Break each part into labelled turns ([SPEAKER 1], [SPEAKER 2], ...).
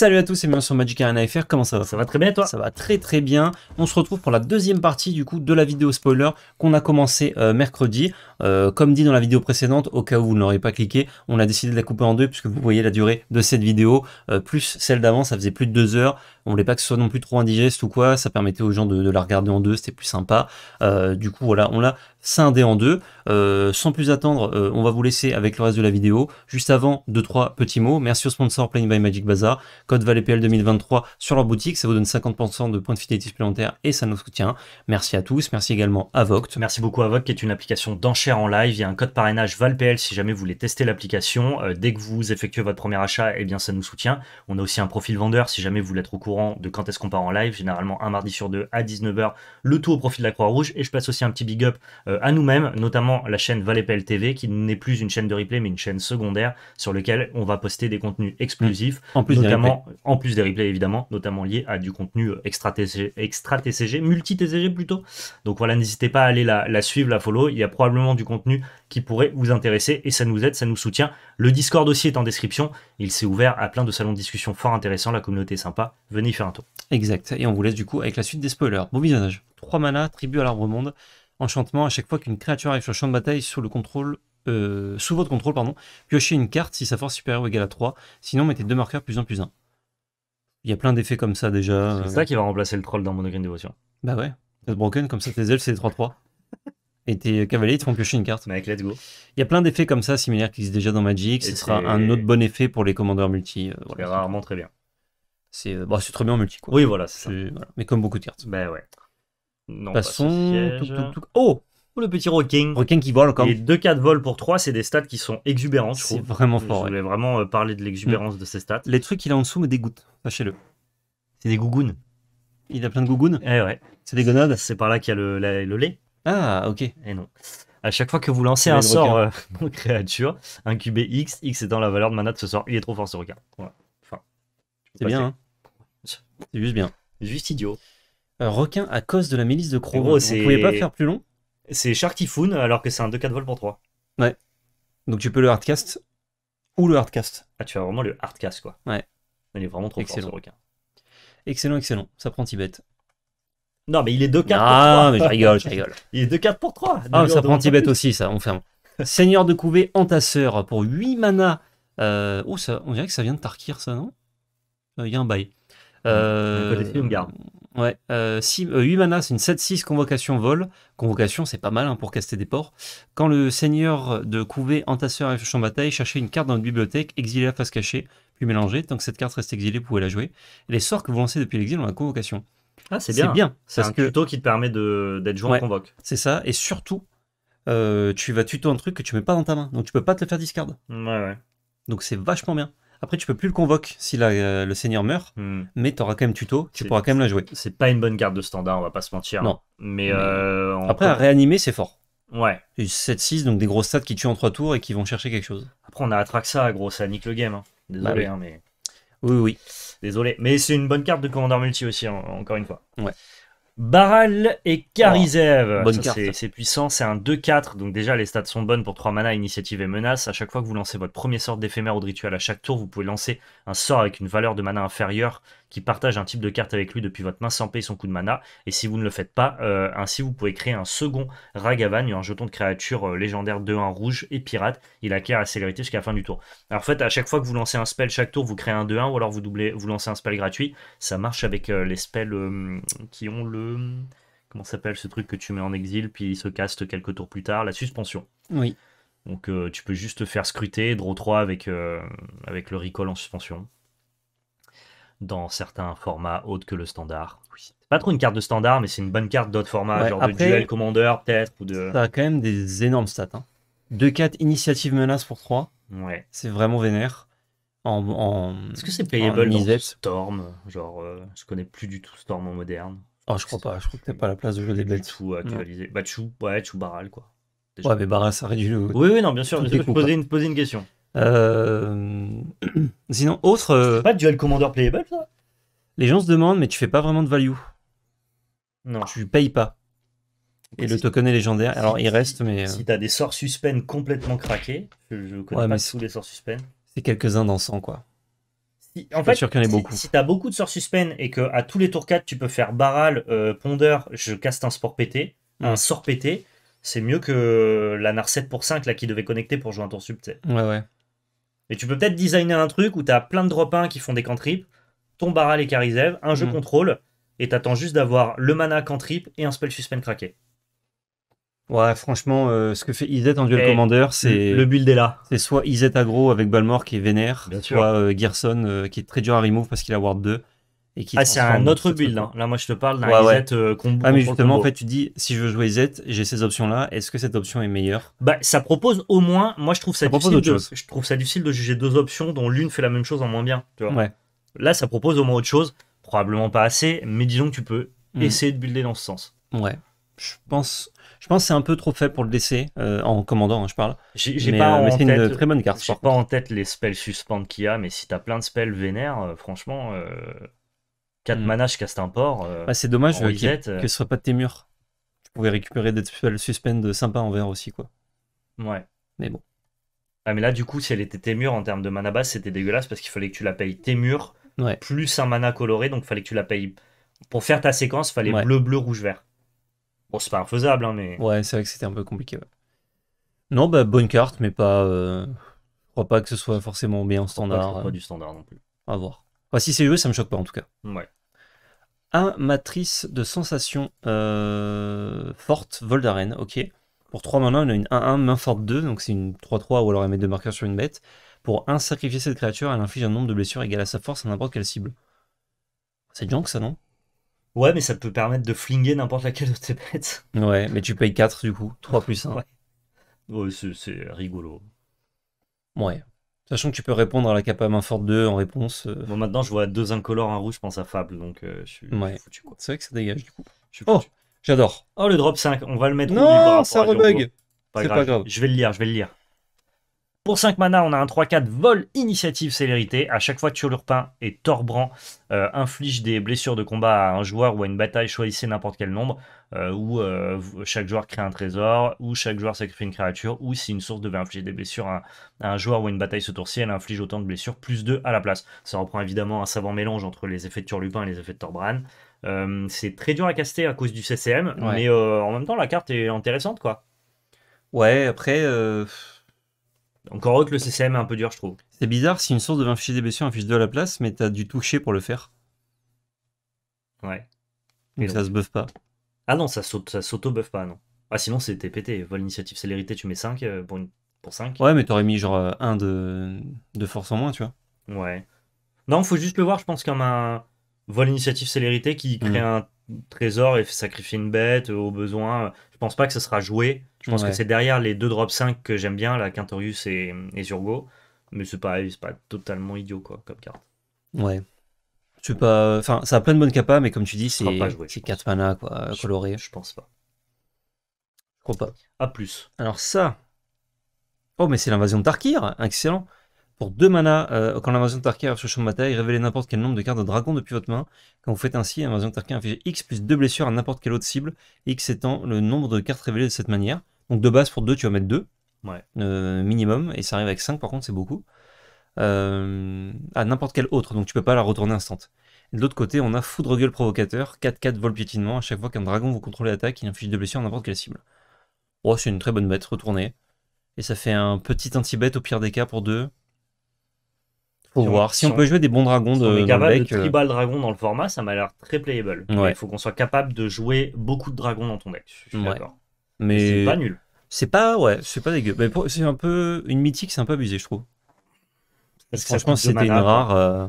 [SPEAKER 1] Salut à tous et bienvenue sur Magic Arena FR, comment ça va Ça va très bien toi Ça va très très bien, on se retrouve pour la deuxième partie du coup de la vidéo spoiler qu'on a commencé euh, mercredi. Euh, comme dit dans la vidéo précédente, au cas où vous ne pas cliqué, on a décidé de la couper en deux puisque vous voyez la durée de cette vidéo, euh, plus celle d'avant, ça faisait plus de deux heures, on voulait pas que ce soit non plus trop indigeste ou quoi, ça permettait aux gens de, de la regarder en deux, c'était plus sympa. du coup voilà, on l'a scindé en deux. sans plus attendre, on va vous laisser avec le reste de la vidéo. Juste avant, deux trois petits mots, merci au sponsor Playing by Magic Bazaar code valepl 2023 sur leur boutique. Ça vous donne 50% de points de fidélité supplémentaires et ça nous soutient. Merci à tous. Merci également à Voct. Merci beaucoup à Voct qui est une application d'enchères en live. Il y a un code parrainage ValPL
[SPEAKER 2] si jamais vous voulez tester l'application. Euh, dès que vous effectuez votre premier achat, eh bien ça nous soutient. On a aussi un profil vendeur si jamais vous voulez être au courant de quand est-ce qu'on part en live. Généralement un mardi sur deux à 19h, le tout au profit de la Croix-Rouge. Et je passe aussi un petit big up euh, à nous-mêmes, notamment la chaîne VALEPL TV qui n'est plus une chaîne de replay mais une chaîne secondaire sur laquelle on va poster des contenus exclusifs, en plus notamment en plus des replays évidemment, notamment liés à du contenu extra TCG, multi-TCG plutôt. Donc voilà, n'hésitez pas à aller la, suivre, la follow. Il y a probablement du contenu qui pourrait vous intéresser et ça nous aide, ça nous soutient. Le Discord aussi est en description. Il s'est ouvert à plein de salons de discussion fort
[SPEAKER 1] intéressants. La communauté est sympa. Venez y faire un tour. Exact. Et on vous laisse du coup avec la suite des spoilers. Bon visionnage. 3 mana, tribu à l'arbre monde. Enchantement, à chaque fois qu'une créature arrive sur le champ de bataille sous le contrôle euh, sous votre contrôle, pardon, piochez une carte si sa force supérieure ou égale à 3, sinon mettez deux marqueurs plus 1 plus 1. Il y a plein d'effets comme ça déjà. C'est euh. ça qui va remplacer le troll dans Monogreen Dévotion. Bah ouais. C'est broken, comme ça tes ailes c'est 3-3. Et tes cavaliers ils te font piocher une carte. Mec, let's go. Il y a plein d'effets comme ça similaires qui existent déjà dans Magic. ce sera un autre bon effet pour les commandeurs multi. Euh, voilà. C'est rarement très bien. C'est euh, bah, c'est très bien en multi Oui, voilà, c'est ça. Mais comme beaucoup de cartes. Bah ouais. Non, Passons. Pas
[SPEAKER 2] Oh le petit requin requin qui vole comme. Et
[SPEAKER 1] 2-4 vols pour 3, c'est des stats qui sont exubérantes, C'est vraiment fort. Je vraiment euh, parler de l'exubérance de ces stats. Les trucs qu'il a en dessous me dégoûtent, sachez-le. C'est des gougounes. Il a plein de gougounes Eh ouais. C'est des gonades C'est par
[SPEAKER 2] là qu'il y a le, lait. Ah, ok. Et eh non. À chaque fois que vous lancez un sort euh, créature, un QB X, X dans la valeur de mana de ce sort, il est trop fort ce requin. Enfin,
[SPEAKER 1] c'est bien, hein. C'est juste bien. Juste idiot. Euh, requin à cause de la milice de Crow. Vous ne pouvez pas faire plus long c'est Sharky Typhoon, alors que c'est un 2-4 vol pour 3. Ouais. Donc tu peux le hardcast ou le hardcast. Ah, tu as vraiment le hardcast, quoi. Ouais. Il est vraiment trop excellent. fort, ce requin. Excellent, excellent. Ça prend Tibet. Non, mais il est 2-4 pour 3. Ah, mais je rigole, je rigole. Il est 2-4 pour 3. Ah, ça prend Tibet aussi, ça. On ferme. Seigneur de couvée, tasseur pour 8 mana. Euh... oh, ça, on dirait que ça vient de Tarkir, ça, non euh, Il y a un bail. Euh, Ouais, 8 euh, c'est euh, une 7-6 convocation vol. Convocation, c'est pas mal hein, pour caster des ports. Quand le seigneur de Couvée entasseur et en bataille, cherchez une carte dans une bibliothèque, exilé la face cachée, puis mélangez. Tant que cette carte reste exilée, vous pouvez la jouer. les sorts que vous lancez depuis l'exil ont la convocation. Ah, c'est bien. C'est bien. C'est un tuto qui te permet d'être joué en convoque. C'est ça, et surtout, euh, tu vas tuto un truc que tu mets pas dans ta main, donc tu peux pas te le faire discard. ouais. Donc c'est vachement bien. Après, tu peux plus le convoquer si euh, le seigneur meurt, hmm. mais tu auras quand même tuto, tu pourras quand même la jouer. C'est pas une bonne carte de standard, on va pas se mentir. Non. Mais, euh, après, à réanimer, c'est fort. Ouais. 7-6, donc des grosses stats qui tuent en 3 tours et qui vont chercher quelque chose.
[SPEAKER 2] Après, on a ça, gros, ça nique le game. Hein. Désolé, bah oui. Hein,
[SPEAKER 1] mais. Oui, oui.
[SPEAKER 2] Désolé. Mais c'est une bonne carte de commandant multi aussi, encore une fois. Ouais. Baral et Karizev. Oh, c'est puissant, c'est un 2-4, donc déjà les stats sont bonnes pour 3 mana, initiative et menace. À chaque fois que vous lancez votre premier sort d'éphémère ou de rituel à chaque tour, vous pouvez lancer un sort avec une valeur de mana inférieure qui partage un type de carte avec lui depuis votre main sans payer son coup de mana. Et si vous ne le faites pas, euh, ainsi vous pouvez créer un second Ragavan, un jeton de créature euh, légendaire 2-1 rouge et pirate. Il acquiert la célérité jusqu'à la fin du tour. Alors en fait, à chaque fois que vous lancez un spell chaque tour, vous créez un 2-1 ou alors vous, doublez, vous lancez un spell gratuit. Ça marche avec euh, les spells qui ont le comment s'appelle ce truc que tu mets en exil, puis il se caste quelques tours plus tard, la suspension. Oui. Donc tu peux juste faire scruter, draw 3 avec, avec le recall en suspension dans certains formats autres que le standard. Oui. Pas trop une carte de standard, mais c'est une bonne carte d'autres formats, genre de duel commander peut-être. ou de... Ça a
[SPEAKER 1] quand même des énormes stats. 2-4 hein. initiative menace pour 3. Ouais. C'est vraiment vénère. En, Est-ce que c'est payable dans
[SPEAKER 2] Storm Genre, euh, je connais plus du tout Storm en moderne. Oh, je crois pas, je crois que t'es pas la place de jouer des bêtes. Tout Bah, ouais, Baral quoi.
[SPEAKER 1] Ouais, mais Baral ça réduit le. Oui, oui, non, bien sûr, je, peux une, poser une question. Euh, sinon, autre. Euh, c'est Pas duel Commander Playable, ça Les gens se demandent, mais tu fais pas vraiment de value. Non. Tu payes pas. Et le token est légendaire. Alors, il reste, mais. Si euh, t'as des sorts suspens complètement craqués, je, connais pas tous les sorts suspens. C'est quelques-uns dans 100, quoi. en fait, sûr qu'il si, beaucoup. Si
[SPEAKER 2] t'as beaucoup de sorts suspens et que à tous les tours 4, tu peux faire Barral, ponder Pondeur, je casse un sport pété, mm. un sort pété, c'est mieux que la NAR pour 5 là, qui devait connecter pour jouer un tour sub, Ouais, ouais. Mais tu peux peut-être designer un truc où tu as plein de drop 1 qui font des cantrips, ton baral et Karizev, un jeu mm. contrôle, et t'attends juste d'avoir le mana cantrip et un spell suspend craqué.
[SPEAKER 1] Ouais, franchement, euh, ce que fait Izet en duel commandeur, eh, commander, c'est. Le build est là. C'est soit Izet aggro avec Balmor qui est vénère, soit euh, Gearson euh, qui est très dur à remove parce qu'il a Ward 2, ah, c'est un autre
[SPEAKER 2] build. Hein. Là, moi, je te parle d'un Z euh, combo. Ah, mais justement, en fait, tu
[SPEAKER 1] dis si je veux jouer Z, j'ai ces options-là. Est-ce que cette option est meilleure Bah, ça propose au moins. Moi, je trouve ça, difficile. De,
[SPEAKER 2] je trouve ça difficile de juger deux options dont l'une fait la même chose en moins bien. Tu vois ouais. Là, ça propose au moins autre chose. Probablement pas assez, mais disons que tu peux hmm. essayer de builder dans ce sens. Ouais.
[SPEAKER 1] Je pense, je pense que c'est un peu trop fait pour le laisser euh, en commandant, hein, je parle. J'ai pas euh, en tête, une très
[SPEAKER 2] bonne carte. pas en tête les spells suspend qu'il y a, mais si t'as plein de spells vénères, franchement, 4 mm. mana, je casse un port. ah, c'est dommage euh, euh. que ce
[SPEAKER 1] soit pas de tes murs. Tu pouvais récupérer des suspend sympas en vert aussi, quoi. Ouais. Mais bon.
[SPEAKER 2] Ah, mais là, du coup, si elle était tes murs en termes de mana base, c'était dégueulasse parce qu'il fallait que tu la payes tes murs plus un mana coloré, donc il fallait que tu la payes. Pour faire ta séquence, il fallait bleu, bleu, rouge, vert. Bon, c'est pas infaisable, hein, mais. Ouais, c'est vrai que c'était un peu compliqué.
[SPEAKER 1] Non, bah, bonne carte, mais pas. Je crois pas que ce soit forcément bien en standard. Pas, du standard non plus. À voir. si c'est eux ça me choque pas en tout cas. Ouais. 1 matrice de sensation euh, forte, vol d'arène, ok. Pour 3 1 on a une 1-1, main forte 2, donc c'est une 3-3 ou alors elle met deux marqueurs sur une bête. Pour 1 sacrifier cette créature, elle inflige un nombre de blessures égal à sa force à n'importe quelle cible. C'est junk ça, non Ouais, mais ça peut permettre de flinguer n'importe laquelle de tes bêtes. Ouais, mais tu payes 4 du coup, 3 plus 1. Ouais, ouais c'est rigolo. Ouais. Sachant que tu peux répondre à la capa main forte 2 en réponse. Euh, bon, maintenant, je vois deux incolores, un rouge, je pense à Fable, donc euh, je suis foutu. Quoi. C'est vrai que ça dégage du coup. oh, j'adore.
[SPEAKER 2] Oh, le drop 5, on va le mettre. Non, ça rebug. c'est pas grave. Je vais le lire, je vais le lire. Pour 5 mana, on a un 3-4 vol initiative célérité. À chaque fois, Turlupin et Torbran euh, infligent des blessures de combat à un joueur ou à une bataille, choisissez n'importe quel nombre, euh, Ou euh, chaque joueur crée un trésor, ou chaque joueur sacrifie une créature, ou si une source devait infliger des blessures à, un, joueur ou à une bataille ce tour elle inflige autant de blessures, plus 2 à la place. Ça reprend évidemment un savant mélange entre les effets de Turlupin et les effets de Torbran. c'est très dur à caster à cause du CCM, mais en même temps la carte est intéressante quoi.
[SPEAKER 1] Ouais, après encore autre que le CCM
[SPEAKER 2] est un peu dur, je trouve.
[SPEAKER 1] C'est bizarre si une source de 20 fichiers DBC en un 2 à la place, mais t'as dû toucher pour le faire. Ouais. Mais ça se buff pas.
[SPEAKER 2] Ah non, ça sauto buff pas, non. Ah sinon c'était pété. Vol initiative célérité, tu mets 5 euh, pour, 5. Ouais, mais
[SPEAKER 1] t'aurais mis genre 1 euh, de... force en moins, tu
[SPEAKER 2] vois. Ouais.
[SPEAKER 1] Non, faut juste le voir, je pense,
[SPEAKER 2] comme un vol initiative célérité qui crée mm. un trésor et sacrifier une bête euh, au besoin. Je pense pas que ça sera joué. Je pense que c'est derrière les deux drops 5 que j'aime bien, la Quintorius et, Zurgo. Mais c'est pas, pas totalement idiot quoi, comme carte.
[SPEAKER 1] Ouais. pas. Enfin, ça a plein de bonnes capas, mais comme tu dis, c'est 4 mana quoi, coloré. Je, pense pas. Je crois pas. A plus. Alors ça. Oh mais c'est l'invasion de Tarkir, excellent. Pour 2 mana, euh, quand l'invasion de Tarkir arrive sur le champ de bataille, révélez n'importe quel nombre de cartes de dragon depuis votre main. Quand vous faites ainsi, l'invasion de Tarkir inflige X plus 2 blessures à n'importe quelle autre cible, X étant le nombre de cartes révélées de cette manière. Donc de base, pour 2, tu vas mettre 2 ouais. Euh, minimum, et ça arrive avec 5 par contre, c'est beaucoup. Euh, à n'importe quelle autre, donc tu peux pas la retourner instant. de l'autre côté, on a Foudre Gueule Provocateur, 4-4 vol piétinement. À chaque fois qu'un dragon vous contrôle l'attaque, il inflige 2 blessures à n'importe quelle cible. Oh, c'est une très bonne bête, retournée. Et ça fait un petit anti-bête au pire des cas pour 2 voir si on, peut jouer des bons dragons de. Si dans euh.
[SPEAKER 2] dragon dans le format, ça m'a l'air très playable. Il faut qu'on soit capable de jouer beaucoup de dragons dans ton
[SPEAKER 1] deck. Je suis Mais c'est pas nul. C'est pas ouais, c'est pas dégueu. Mais c'est un peu une mythique, c'est un peu abusé, je trouve. Parce que franchement, c'était une rare. Euh,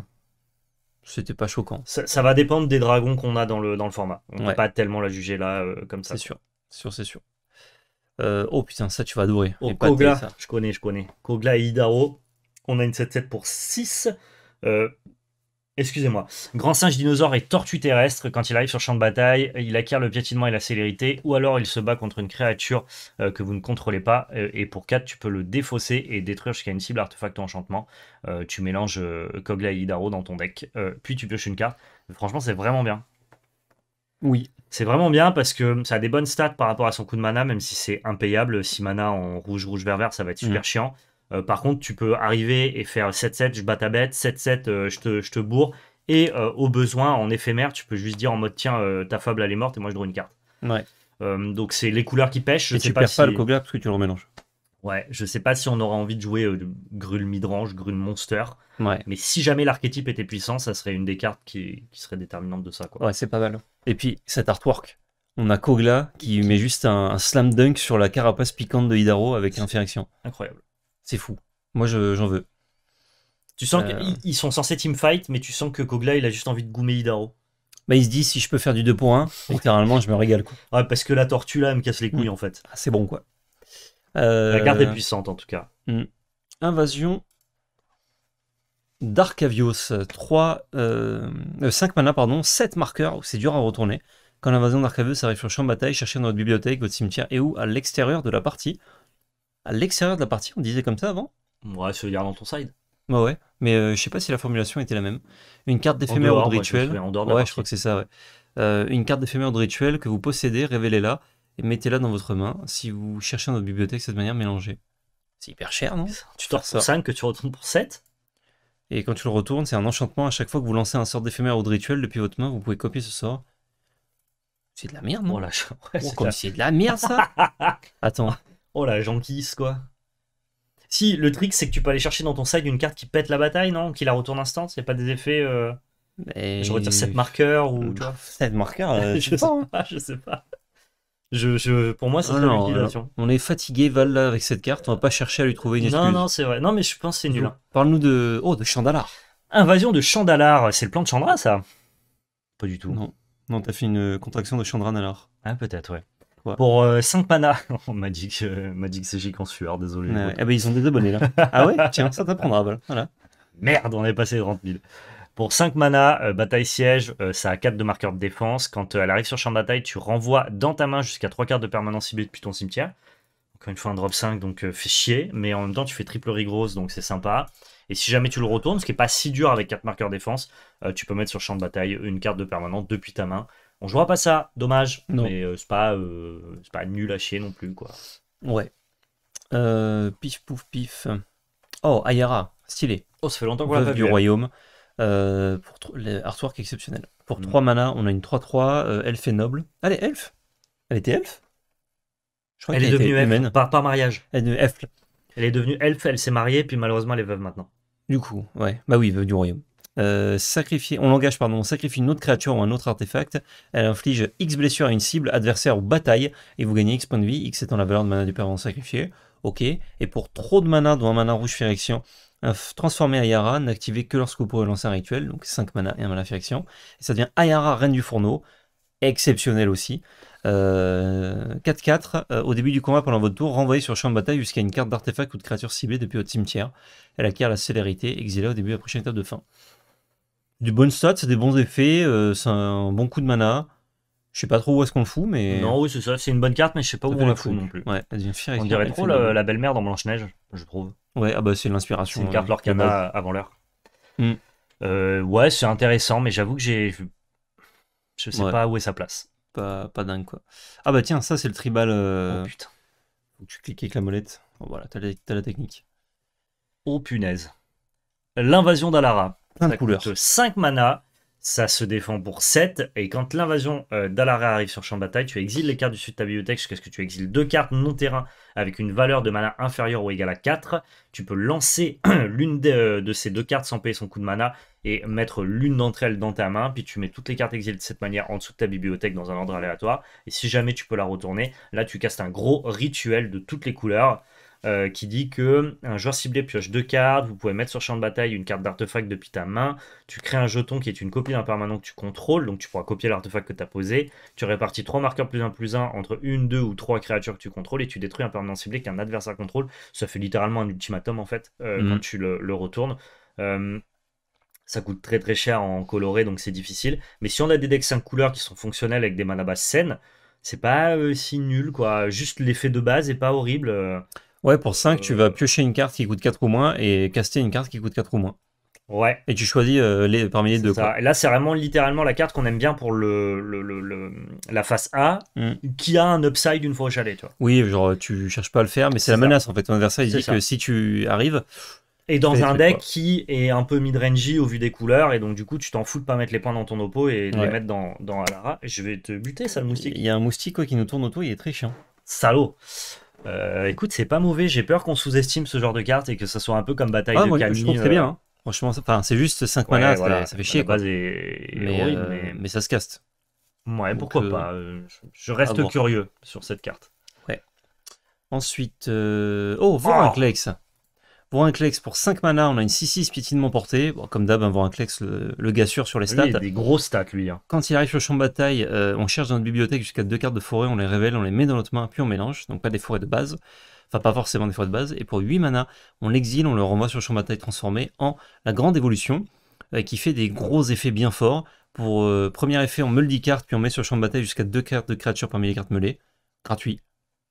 [SPEAKER 1] c'était pas choquant.
[SPEAKER 2] Ça, va dépendre des dragons qu'on a dans le, dans le format. On pas tellement la juger là euh, comme ça. C'est sûr, sûr, c'est sûr.
[SPEAKER 1] oh putain, ça tu vas adorer. Oh, Kogla,
[SPEAKER 2] je connais, je connais. Kogla et Hidaro, on a une 7-7 pour 6. Euh, excusez-moi. Grand singe, dinosaure et tortue terrestre, quand il arrive sur champ de bataille, il acquiert le piétinement et la célérité, ou alors il se bat contre une créature euh, que vous ne contrôlez pas, euh, et pour 4, tu peux le défausser et détruire jusqu'à une cible, artefact ou enchantement. tu mélanges Kogla et Hidaro dans ton deck, puis tu pioches une carte. Franchement, c'est vraiment bien. Oui. C'est vraiment bien parce que ça a des bonnes stats par rapport à son coup de mana, même si c'est impayable. Si mana en rouge, rouge, vert, vert, ça va être super mmh. chiant. Euh, par contre, tu peux arriver et faire 7-7, je bats ta bête, 7-7, euh, je, te, je, te, bourre. Et euh, au besoin, en éphémère, tu peux juste dire en mode tiens, ta fable elle est morte et moi je draw une carte. Ouais. donc c'est les couleurs qui pêchent. Je et sais tu pas perds pas le Kogla
[SPEAKER 1] parce que tu le remélanges.
[SPEAKER 2] Ouais, je sais pas si on aura envie de jouer Grul Midrange, Grul Monster. Ouais. Mais si jamais l'archétype était puissant, ça serait une des cartes qui, serait déterminante de ça. Quoi. Ouais,
[SPEAKER 1] c'est pas mal. Et puis cet artwork, on a Kogla qui met juste un, slam dunk sur la carapace piquante de Hidaro avec infection. Incroyable. C'est fou. Moi, j'en veux.
[SPEAKER 2] Tu sens euh. qu'ils sont censés team fight mais tu sens que Kogla, il a juste envie de goumer Hidaro.
[SPEAKER 1] Bah, il se dit, si je peux faire du 2 pour 1, littéralement, je me régale. Quoi. Ouais, parce que la tortue, là, elle me casse les couilles, mm. en fait. Ah, c'est bon, quoi. La garde est euh. puissante, en tout cas. Mm. Invasion d'Arcavios. 3, euh... 5 euh, mana pardon, 7 marqueurs, c'est dur à retourner. Quand l'invasion d'Arcavios arrive sur le champ de bataille, chercher dans votre bibliothèque, votre cimetière et ou à l'extérieur de la partie à l'extérieur de la partie, on disait comme ça avant Ouais, se garde dans ton side. Bah ouais, mais euh, je sais pas si la formulation était la même. Une carte d'éphémère ou de bah, rituel. Ouais, je crois que c'est ça, ouais. Euh, une carte d'éphémère de rituel que vous possédez, révélez-la et mettez-la dans votre main si vous cherchez dans votre bibliothèque cette manière mélangée. C'est hyper cher, non Tu t'en pour 5 que tu retournes pour 7 Et quand tu le retournes, c'est un enchantement. À chaque fois que vous lancez un sort d'éphémère ou de rituel depuis votre main, vous pouvez copier ce sort. C'est de la merde, non oh, là, oh, de la merde, ça Attends.
[SPEAKER 2] Oh la jankisse, quoi. Si, le truc, c'est que tu peux aller chercher dans ton side une carte qui pète la bataille, non Qui la retourne instant s'il n'y a pas des effets.
[SPEAKER 1] Et... Je retire 7 marqueurs ou. Tu vois 7 marqueurs euh, je,
[SPEAKER 2] sais hein. pas, je sais pas.
[SPEAKER 1] Je, je, pour moi, c'est ah On est fatigué, Val, là, avec cette carte. On va pas chercher à lui trouver une excuse. Non, non, c'est vrai. Non, mais je pense que c'est nul. Hein. Parle-nous de. Oh, de Chandalar. Invasion de Chandalar. C'est le plan de Chandra, ça Pas du tout. Non. Non, t'as fait une contraction de Chandra alors Ah, peut-être, ouais.
[SPEAKER 2] Pour 5 euh, manas. On m'a dit que, c'est en sueur, désolé. eh ben, ils des abonnés, là. ah ouais Tiens, ça t'apprendra. Merde, on est passé 30 000. Pour 5 mana, euh, bataille siège, euh, ça a 4 de marqueur de défense. Quand elle arrive sur champ de bataille, tu renvoies dans ta main jusqu'à 3 cartes de permanence ciblées depuis ton cimetière. Encore une fois, un drop 5, donc fais chier. Mais en même temps, tu fais triple rigrosse, donc c'est sympa. Et si jamais tu le retournes, ce qui n'est pas si dur avec 4 marqueurs de défense, tu peux mettre sur champ de bataille une carte de permanence depuis ta main on jouera pas ça, dommage. Mais euh, c'est pas, euh, pas nul à chier non plus, quoi.
[SPEAKER 1] Ouais. Euh, pif pouf pif. Oh, Ayara, stylé. Oh, ça fait longtemps qu'on l'a pas du royaume. pour artwork exceptionnel. Pour 3 mm. mana, on a une 3-3, elfe et noble. Allez, elfe Elle était elfe
[SPEAKER 2] Elle est devenue elf
[SPEAKER 1] par, mariage. Elle est devenue elfe. Elle est devenue elfe, elle s'est mariée, puis malheureusement, elle est veuve maintenant. Du coup, ouais. Bah oui, veuve du royaume. Euh, on pardon, on sacrifie une autre créature ou un autre artefact, elle inflige X blessures à une cible, adversaire ou bataille, et vous gagnez X points de vie, X étant la valeur de mana du parent sacrifié. Ok, et pour trop de mana, dont un mana rouge Férection, transformer Ayara, n'activez que lorsque vous pourrez lancer un rituel, donc 5 mana et un mana réaction. et ça devient Ayara, reine du fourneau, exceptionnel aussi. 4-4, euh, euh, au début du combat pendant votre tour, renvoyez sur le champ de bataille jusqu'à une carte d'artefact ou de créature ciblée depuis votre cimetière. Elle acquiert la célérité, exilée au début de la prochaine étape de fin du bon stat, c'est des bons effets, euh, c'est un bon coup de mana. Je sais pas trop où est-ce qu'on le fout, mais. Non, oui,
[SPEAKER 2] c'est ça, c'est une bonne carte, mais je sais pas où on la fout non plus. Ouais, elle fière On dirait trop la,
[SPEAKER 1] belle-mère dans Blanche-Neige,
[SPEAKER 2] je trouve. Ouais, ah bah c'est l'inspiration. C'est une carte euh, avant l'heure. Mm. Euh, ouais, c'est intéressant,
[SPEAKER 1] mais j'avoue que j'ai. Je sais pas où est sa place. Pas, pas dingue quoi. Ah bah tiens, ça c'est le tribal. Euh, oh putain. Faut que tu cliques avec la molette. voilà, t'as la, la technique. Oh punaise. L'invasion d'Alara. 5 mana,
[SPEAKER 2] ça se défend pour 7. Et quand l'invasion euh, d'Alara arrive sur champ de bataille, tu exiles les cartes du sud de ta bibliothèque jusqu'à ce que tu exiles deux cartes non-terrain avec une valeur de mana inférieure ou égale à 4. Tu peux lancer l'une euh, de, ces deux cartes sans payer son coup de mana et mettre l'une d'entre elles dans ta main. Puis tu mets toutes les cartes exilées de cette manière en dessous de ta bibliothèque dans un ordre aléatoire. Et si jamais tu peux la retourner, là tu castes un gros rituel de toutes les couleurs. Euh, qui dit que un joueur ciblé pioche deux cartes, vous pouvez mettre sur champ de bataille une carte d'artefact depuis ta main, tu crées un jeton qui est une copie d'un permanent que tu contrôles, donc tu pourras copier l'artefact que tu as posé, tu répartis trois marqueurs plus un plus un entre une, deux ou trois créatures que tu contrôles et tu détruis un permanent ciblé qu'un adversaire contrôle. Ça fait littéralement un ultimatum en fait euh, mhm. quand tu le, retournes. Euh, ça coûte très très cher en coloré, donc c'est difficile. Mais si on a des decks 5 couleurs qui sont fonctionnels avec des manabas saines, c'est pas si nul quoi. Juste l'effet de base est pas horrible.
[SPEAKER 1] Ouais, pour 5, tu euh. vas piocher une carte qui coûte 4 ou moins et caster une carte qui coûte 4 ou moins. Ouais. Et tu choisis euh, les, parmi les deux. là,
[SPEAKER 2] c'est vraiment littéralement la carte qu'on aime bien pour le, la face A, hmm. qui a un upside une fois au chalet. Tu
[SPEAKER 1] Oui, genre, tu cherches pas à le faire, mais c'est la menace en fait. Ton adversaire, il dit que si tu arrives. Et dans un deck
[SPEAKER 2] qui est un peu mid-rangey au vu des couleurs, et donc du coup, tu t'en fous de pas mettre les points dans ton oppo et de les mettre dans, Alara. Je vais te buter, ça, le moustique. Il y a un moustique qui nous tourne autour, il est très chiant. Salaud! Euh, écoute, c'est pas mauvais. J'ai peur qu'on sous-estime ce genre de carte et que ça soit un peu comme bataille ah, de moi, Je c'est euh, bien. Hein.
[SPEAKER 1] Franchement, c'est juste 5 ça fait chier. Quoi. Euh, mais, mais... ça se caste.
[SPEAKER 2] Ouais, pourquoi euh, pas. Je reste curieux sur cette carte.
[SPEAKER 1] Ouais. Ensuite, oh, Vorinclex. Ah oh pour un Clex, pour 5 mana, on a une 6-6 piétinement portée. comme d'hab, hein, voit un Clex, le, gars sûr sur les stats. il a des gros stats, lui. Hein. Quand il arrive sur le champ de bataille, euh, on cherche dans notre bibliothèque jusqu'à deux cartes de forêt, on les révèle, on les met dans notre main, puis on mélange. Donc pas des forêts de base. Enfin, pas forcément des forêts de base. Et pour 8 mana, on l'exile, on le renvoie sur le champ de bataille transformé en la grande évolution, euh, qui fait des gros effets bien forts. Pour euh, premier effet, on meule 10 cartes, puis on met sur le champ de bataille jusqu'à deux cartes de créatures parmi les cartes meulées. Gratuit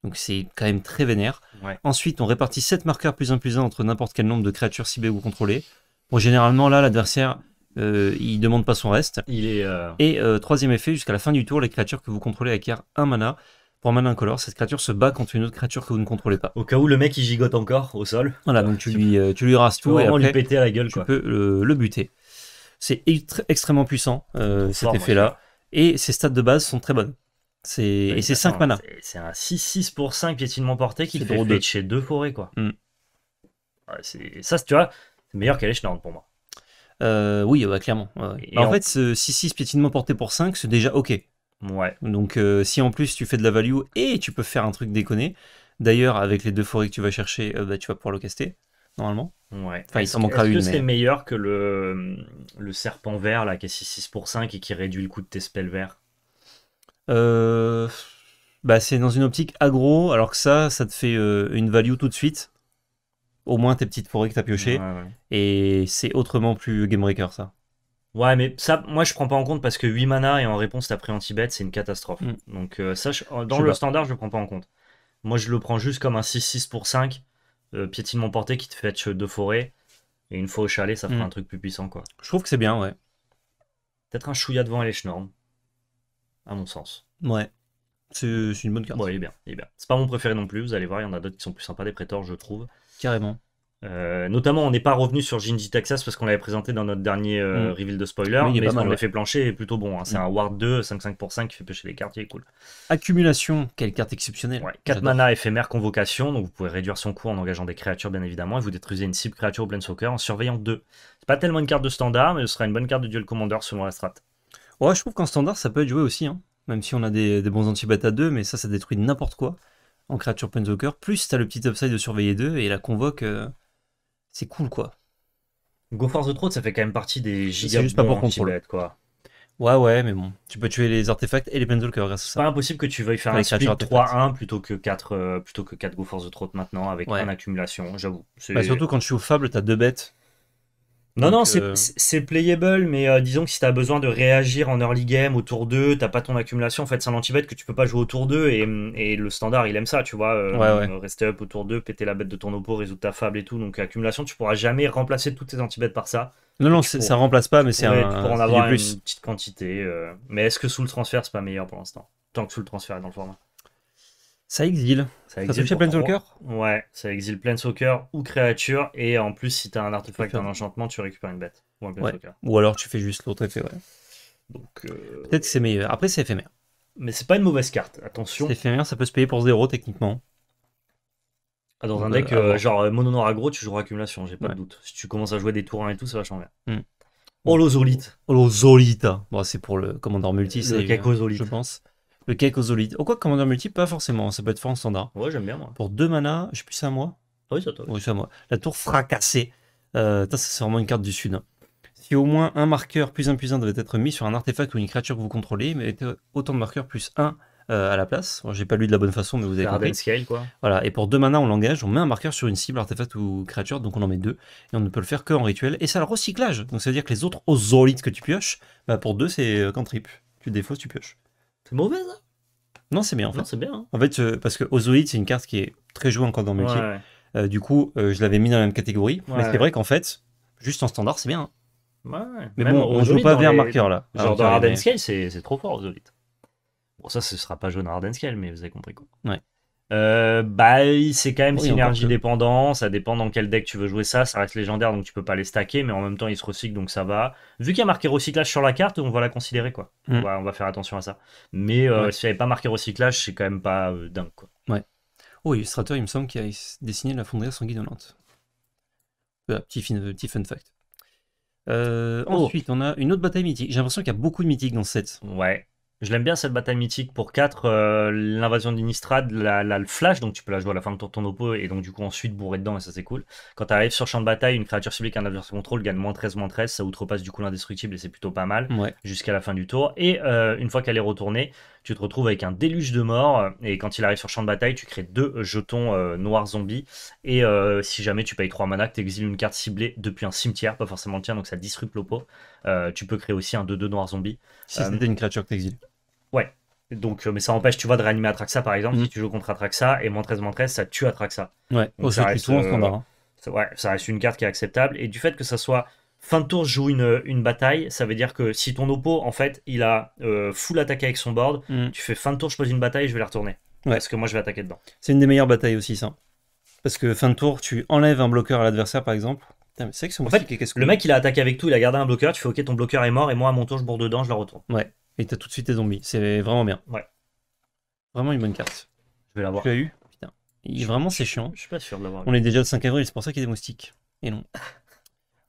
[SPEAKER 1] donc c'est quand même très vénère. Ensuite, on répartit 7 marqueurs plus 1 plus 1 entre n'importe quel nombre de créatures ciblées ou contrôlées. Bon, généralement, là, l'adversaire, euh, il demande pas son reste. Il est, euh, Et euh, troisième effet, jusqu'à la fin du tour, les créatures que vous contrôlez acquièrent un mana. Pour un mana incolore, cette créature se bat contre une autre créature que vous ne contrôlez pas. Au cas où le mec il gigote encore au sol. Voilà, donc tu lui, euh, tu lui rases tout et après, la gueule, tu peux le buter. C'est extrêmement puissant cet effet-là. Et ses stats de base sont très bonnes. Et c'est 5 mana.
[SPEAKER 2] C'est un 6-6 pour 5 piétinement porté qui te fait chez
[SPEAKER 1] 2 forêts, quoi. Hmm.
[SPEAKER 2] ça, tu vois, c'est meilleur qu'Elechnorn pour moi. Euh, oui, clairement. Bah, en fait,
[SPEAKER 1] ce 6-6 piétinement porté pour 5, c'est déjà OK. Ouais. Donc, euh, si en plus tu fais de la value et tu peux faire un truc déconné, d'ailleurs, avec les deux forêts que tu vas chercher, euh, bah, tu vas pouvoir le caster, normalement. Ouais. Enfin, il s'en c'est
[SPEAKER 2] meilleur que le, le serpent vert, là, qui est 6-6
[SPEAKER 1] pour 5 et qui réduit
[SPEAKER 2] le coût de tes spells verts
[SPEAKER 1] euh, bah, c'est dans une optique agro, alors que ça, ça te fait euh, une value tout de suite. Au moins tes petites forêts que t'as piochées. Et c'est autrement plus Game ça. Ouais, mais ça,
[SPEAKER 2] moi je prends pas en compte parce que 8 mana et en réponse t'as pris anti-bet, c'est une catastrophe. Mm. Donc sache euh, ça, dans le standard, je le prends pas en compte. Moi je le prends juste comme un 6-6 pour 5, piétinement porté qui te fait deux forêts. Et une fois au chalet, ça prend mm. un truc plus puissant, quoi. Je trouve que c'est bien, ouais. Peut-être un chouïa devant les norme à mon sens.
[SPEAKER 1] Ouais. C'est
[SPEAKER 2] une bonne carte. Ouais, il est bien. bien. C'est pas mon préféré non plus, vous allez voir, il y en a d'autres qui sont plus sympas des Prétors, je trouve. Carrément. Euh, notamment, on n'est pas revenu sur Jinji Texas parce qu'on l'avait présenté dans notre dernier euh, mm. reveal de spoiler, mais, on l'a fait plancher est plutôt bon. Hein. C'est mm. un Ward 2, 5-5 pour 5 qui fait pêcher les cartes, il est cool.
[SPEAKER 1] Accumulation, quelle
[SPEAKER 2] carte exceptionnelle. Ouais, 4 mana éphémère convocation, donc vous pouvez réduire son coût en engageant des créatures bien évidemment, et vous détruisez une cible créature au soccer en surveillant 2. C'est pas tellement une carte de standard, mais ce sera une bonne carte de duel Commandeur selon la
[SPEAKER 1] strat. Ouais, je trouve qu'en standard, ça peut être joué aussi, hein. même si on a des, bons anti à 2, mais ça, ça détruit n'importe quoi en créature Punzoker. Plus t'as le petit upside de surveiller 2 et la convoque, euh, c'est cool quoi. Go for the Throat, ça fait quand même partie des giga. C'est juste pas pour contrôler quoi. Ouais, ouais, mais bon, tu peux tuer les artefacts et les Penzoker grâce à ça. Pas impossible que tu veuilles faire un split
[SPEAKER 2] 3-1 plutôt que 4 4 euh, Go for the Throat maintenant avec une accumulation, j'avoue. Bah, surtout
[SPEAKER 1] quand je suis au fable, t'as deux bêtes non, non, euh,
[SPEAKER 2] c'est playable, mais euh, disons que si tu as besoin de réagir en early game autour deux t'as pas ton accumulation, en fait, c'est un anti que tu peux pas jouer autour deux et, et, le standard, il aime ça, tu vois, euh, rester up autour deux péter la bête de ton oppo, résoudre ta fable et tout. Donc, accumulation, tu pourras jamais remplacer toutes tes anti par ça. Non, non, ça remplace pas, mais c'est un. en avoir une petite quantité. mais est-ce que sous le transfert, c'est pas meilleur pour l'instant Tant que sous le transfert est dans le format.
[SPEAKER 1] Ça exile. Ça, exile ça Planeswalker
[SPEAKER 2] Ouais, ça exile Planeswalker ou créature. Et en plus, si t'as un artefact, un enchantement, tu récupères une bête. Ou, un ouais.
[SPEAKER 1] ou alors tu fais juste l'autre effet, ouais. Donc. Euh, Peut-être que c'est meilleur. Après, c'est éphémère. Mais c'est pas une mauvaise carte, attention. C'est éphémère, ça peut se payer pour 0 techniquement. Ah, dans un deck euh, euh, genre mono noir aggro, tu joues accumulation, j'ai pas de doute. Si tu commences à jouer
[SPEAKER 2] des tours 1 et tout, ça va changer.
[SPEAKER 1] Mm. Holozolite. Bon, c'est pour le commandant multi, c'est je pense. Le cake ozolite. Oh, quoi, commandeur multiple Pas forcément, ça peut être fort en standard. Ouais, j'aime bien, moi. Pour deux manas, je sais plus, c'est à moi ah Oui, c'est à toi. Oui, c'est à moi. La tour fracassée. Euh, ça, c'est vraiment une carte du sud. Hein. Si au moins un marqueur plus un plus un devait être mis sur un artefact ou une créature que vous contrôlez, mais autant de marqueurs plus un euh, à la place. J'ai pas lu de la bonne façon, mais vous avez compris. scale, quoi. Voilà, et pour deux manas, on l'engage, on met un marqueur sur une cible, artefact ou créature, donc on en met deux, et on ne peut le faire qu'en rituel, et ça le recyclage. Donc ça veut dire que les autres ozolites que tu pioches, bah pour deux, c'est euh, trip. Tu défausses, tu pioches. C'est mauvais, Non, c'est bien, en fait. c'est bien. Hein. En fait, euh, parce que Ozoid, c'est une carte qui est très jouée encore dans le multi. Euh, du coup, euh, je l'avais mis dans la même catégorie. mais c'est vrai qu'en fait, juste en standard, c'est bien. Hein. Ouais, mais bon, on joue pas vers un marqueur là. Genre dans Scale,
[SPEAKER 2] c'est trop fort, Ozoid. Bon, ça, ce sera pas jaune Harden Scale, mais vous avez compris quoi. Ouais. Euh, bah, c'est quand même synergie dépendant. Ça dépend dans quel deck tu veux jouer ça. Ça reste légendaire, donc tu peux pas les stacker, mais en même temps, il se recycle donc ça va. Vu qu'il y a marqué recyclage sur la carte, on va la considérer, quoi. On, mm. va, faire attention à ça. Mais euh, s'il n'y avait pas marqué recyclage, c'est quand même pas
[SPEAKER 1] euh, dingue, quoi. Ouais. Oh, Illustrator, il me semble qu'il a dessiné la fonderie sanguinolente. Voilà, euh, petit, euh, petit fun fact. Oh. Ensuite, on a une autre bataille mythique. J'ai l'impression qu'il y a beaucoup de mythiques dans ce set. Ouais. Je l'aime bien cette bataille mythique pour 4, euh, l'invasion
[SPEAKER 2] d'Inistrad, la, le flash, donc tu peux la jouer à la fin de ton Oppo et donc du coup ensuite bourrer dedans et ça c'est cool. Quand tu arrives sur champ de bataille, une créature ciblée qui a un adversaire contrôle gagne moins 13, moins 13, ça outrepasse du coup l'indestructible et c'est plutôt pas mal jusqu'à la fin du tour. Et euh, une fois qu'elle est retournée, tu te retrouves avec un déluge de mort et quand il arrive sur champ de bataille, tu crées deux jetons euh, noirs zombies et si jamais tu payes 3 mana, tu exiles une carte ciblée depuis un cimetière, pas forcément le tien, donc ça disrupte l'opo. tu peux créer aussi un 2-2 noir zombie. Si c'était une créature que tu Ouais. Donc, euh, mais ça empêche, tu vois, de réanimer Atraxa par exemple. Si mhm. tu joues contre Atraxa et moins 13, 13, ça tue Atraxa. Ouais, oh, ça reste, euh, hein. ouais, ça reste une carte qui est acceptable. Et du fait que ça soit fin de tour, je joue une, euh, bataille, ça veut dire que si ton oppo, en fait, il a full attaqué avec son board, mhm. tu fais fin de tour, je pose une bataille, je vais la retourner. Ouais. Parce
[SPEAKER 1] que moi, je vais attaquer dedans. C'est une des meilleures batailles aussi, ça. Parce que fin de tour, tu enlèves un bloqueur à l'adversaire, par exemple. C'est que en fait, le mec, il a attaqué avec tout, il a gardé un bloqueur, tu fais OK, ton bloqueur est mort, et moi, à mon tour, je bourre dedans, je la retourne. Ouais. Et t'as tout de suite tes zombies. C'est vraiment bien. Ouais. Vraiment une bonne carte. Je vais l'avoir. Tu l'as eu Putain. Il, vraiment, c'est chiant. Je suis pas sûr de l'avoir. On est déjà de 5 avril, c'est pour ça qu'il y a des moustiques. Et non.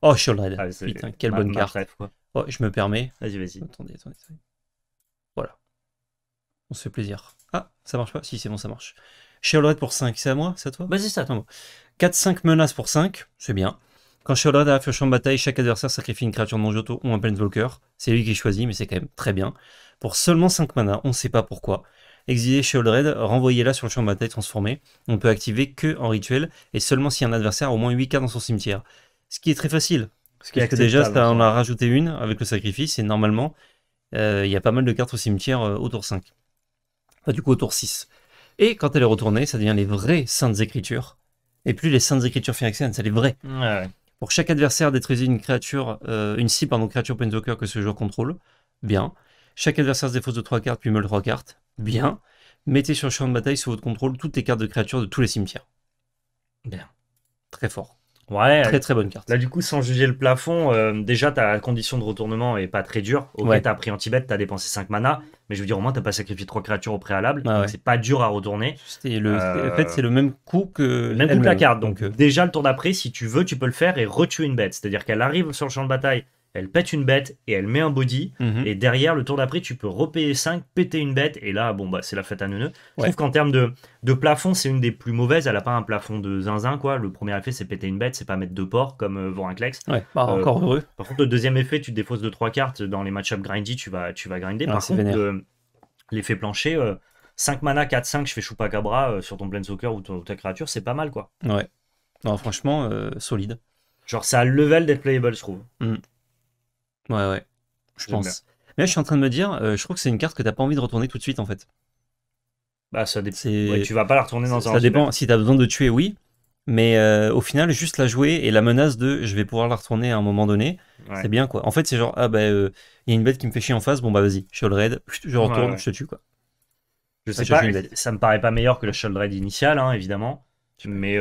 [SPEAKER 1] Oh, Sholdred. Red. Ah, Putain, quelle bonne carte. Oh, je me permets. Vas-y, vas-y. Attendez, attendez, Voilà. On se fait plaisir. Ah, ça marche pas Si, c'est bon, ça marche. Red pour 5, c'est à moi C'est à toi Vas-y, c'est à toi. 4-5 menaces pour 5, c'est bien. Quand Charlotte a fait le champ de bataille, chaque adversaire sacrifie une créature non joto ou un Volker, C'est lui qui choisit, mais c'est quand même très bien. Pour seulement 5 mana, on ne sait pas pourquoi. Exiler Shieldred, renvoyer renvoyez-la sur le champ de bataille transformé. On ne peut activer que en rituel et seulement si un adversaire a au moins 8 cartes dans son cimetière. Ce qui est très facile. Ce parce que déjà, on a rajouté une avec le sacrifice et normalement, euh, il y a pas mal de cartes au cimetière euh, autour au tour 5. Enfin, du coup, au tour 6. Et quand elle est retournée, ça devient les vraies saintes écritures. Et plus les saintes écritures phyrexianes, c'est les vraies. Pour chaque adversaire, détruisez une créature, euh, une cible, pardon, créature Planeswalker que ce joueur contrôle. Bien. Chaque adversaire se défausse de trois cartes, puis meule trois cartes. Bien. Mettez sur le champ de bataille sous votre contrôle toutes les cartes de créatures de tous les cimetières. Bien. Très fort.
[SPEAKER 2] Ouais, très très bonne carte. Là, du coup, sans juger le plafond, euh, déjà ta condition de retournement est pas très dure. Ok, ouais. t'as pris anti-bête t'as dépensé 5 mana, mais je veux dire, au moins t'as pas sacrifié 3 créatures au préalable. Ah Donc C'est pas dur à retourner. Le, En fait, euh, c'est le
[SPEAKER 1] même coup que, même coup la carte.
[SPEAKER 2] Donc, euh, déjà, le tour d'après, si tu veux, tu peux le faire et retuer une bête. C'est-à-dire qu'elle arrive sur le champ de bataille, elle pète une bête et elle met un body. Mhm. Et derrière, le tour d'après, tu peux repayer 5, péter une bête. Et là, bon, bah, c'est la fête à neuneu. Je trouve qu'en termes de, de plafond, c'est une des plus mauvaises. Elle a pas un plafond de zinzin, quoi. Le premier effet, c'est péter une bête, c'est pas mettre deux ports comme euh, Vorinclex. Ouais, bah, euh, encore heureux. Par contre, le deuxième effet, tu te défausses de trois cartes dans les match-up grindy, tu vas, tu vas grinder. Ah, par contre, euh, l'effet plancher. 5 euh, mana, 4-5, je fais Chupacabra sur ton plein soccer ou ta créature, c'est pas mal quoi.
[SPEAKER 1] Ouais. Non, franchement, solide. Genre, c'est à level d'être playable, je trouve. Mm. Ouais, ouais. Je pense. Mais là, je suis en train de me dire, euh, je trouve que c'est une carte que t'as pas envie de retourner tout de suite en fait. Bah, ça dépend. tu vas pas la retourner dans un un. Ça dépend. Si t'as besoin de tuer, oui. Mais euh, au final, juste la jouer et la menace de je vais pouvoir la retourner à un moment donné, c'est bien quoi. En fait, c'est genre, ah bah, euh, il y a une bête qui me fait chier en face, bon bah vas-y, Shield Raid, je retourne, je te tue quoi. Je sais pas,
[SPEAKER 2] ça me paraît pas meilleur que le Shield Raid initial, hein, évidemment. Mais,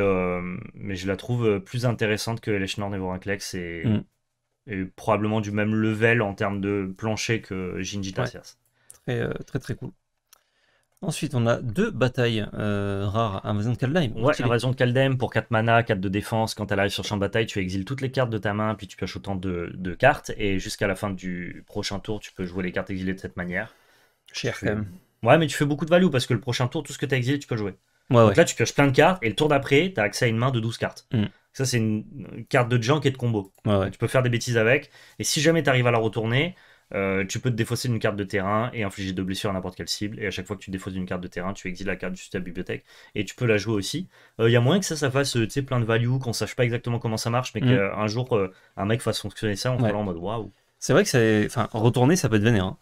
[SPEAKER 2] mais je la trouve plus intéressante que les Nevorinclex et. Mm et probablement du même level en termes de plancher que Jinji Tassias.
[SPEAKER 1] Euh, très, très cool. Ensuite, on a deux
[SPEAKER 2] batailles euh, rares, Amazon Kaldheim. Ouais, de Kaldheim pour 4 mana, 4 de défense. Quand elle arrive sur champ de bataille, tu exiles toutes les cartes de ta main, puis tu pioches autant de, cartes. Et jusqu'à la fin du prochain tour, tu peux jouer les cartes exilées de cette manière. Cher quand même. Ouais, mais tu fais beaucoup de value parce que le prochain tour, tout ce que tu as exilé, tu peux jouer. Donc là, tu pioches plein de cartes et le tour d'après, tu as accès à une main de 12 cartes. Mm. Ça, c'est une, carte de junk et de combo. Tu peux faire des bêtises avec. Et si jamais tu arrives à la retourner, euh, tu peux te défausser d'une carte de terrain et infliger deux blessures à n'importe quelle cible. Et à chaque fois que tu défausses d'une carte de terrain, tu exiles la carte du la bibliothèque. Et tu peux la jouer aussi. Il euh, y a moyen que ça, ça fasse euh, plein de value, qu'on sache pas exactement comment ça marche, mais mhm. qu'un jour, un mec fasse fonctionner ça, en ouais. en mode waouh.
[SPEAKER 1] C'est vrai que c'est enfin, retourner, ça peut être Hein.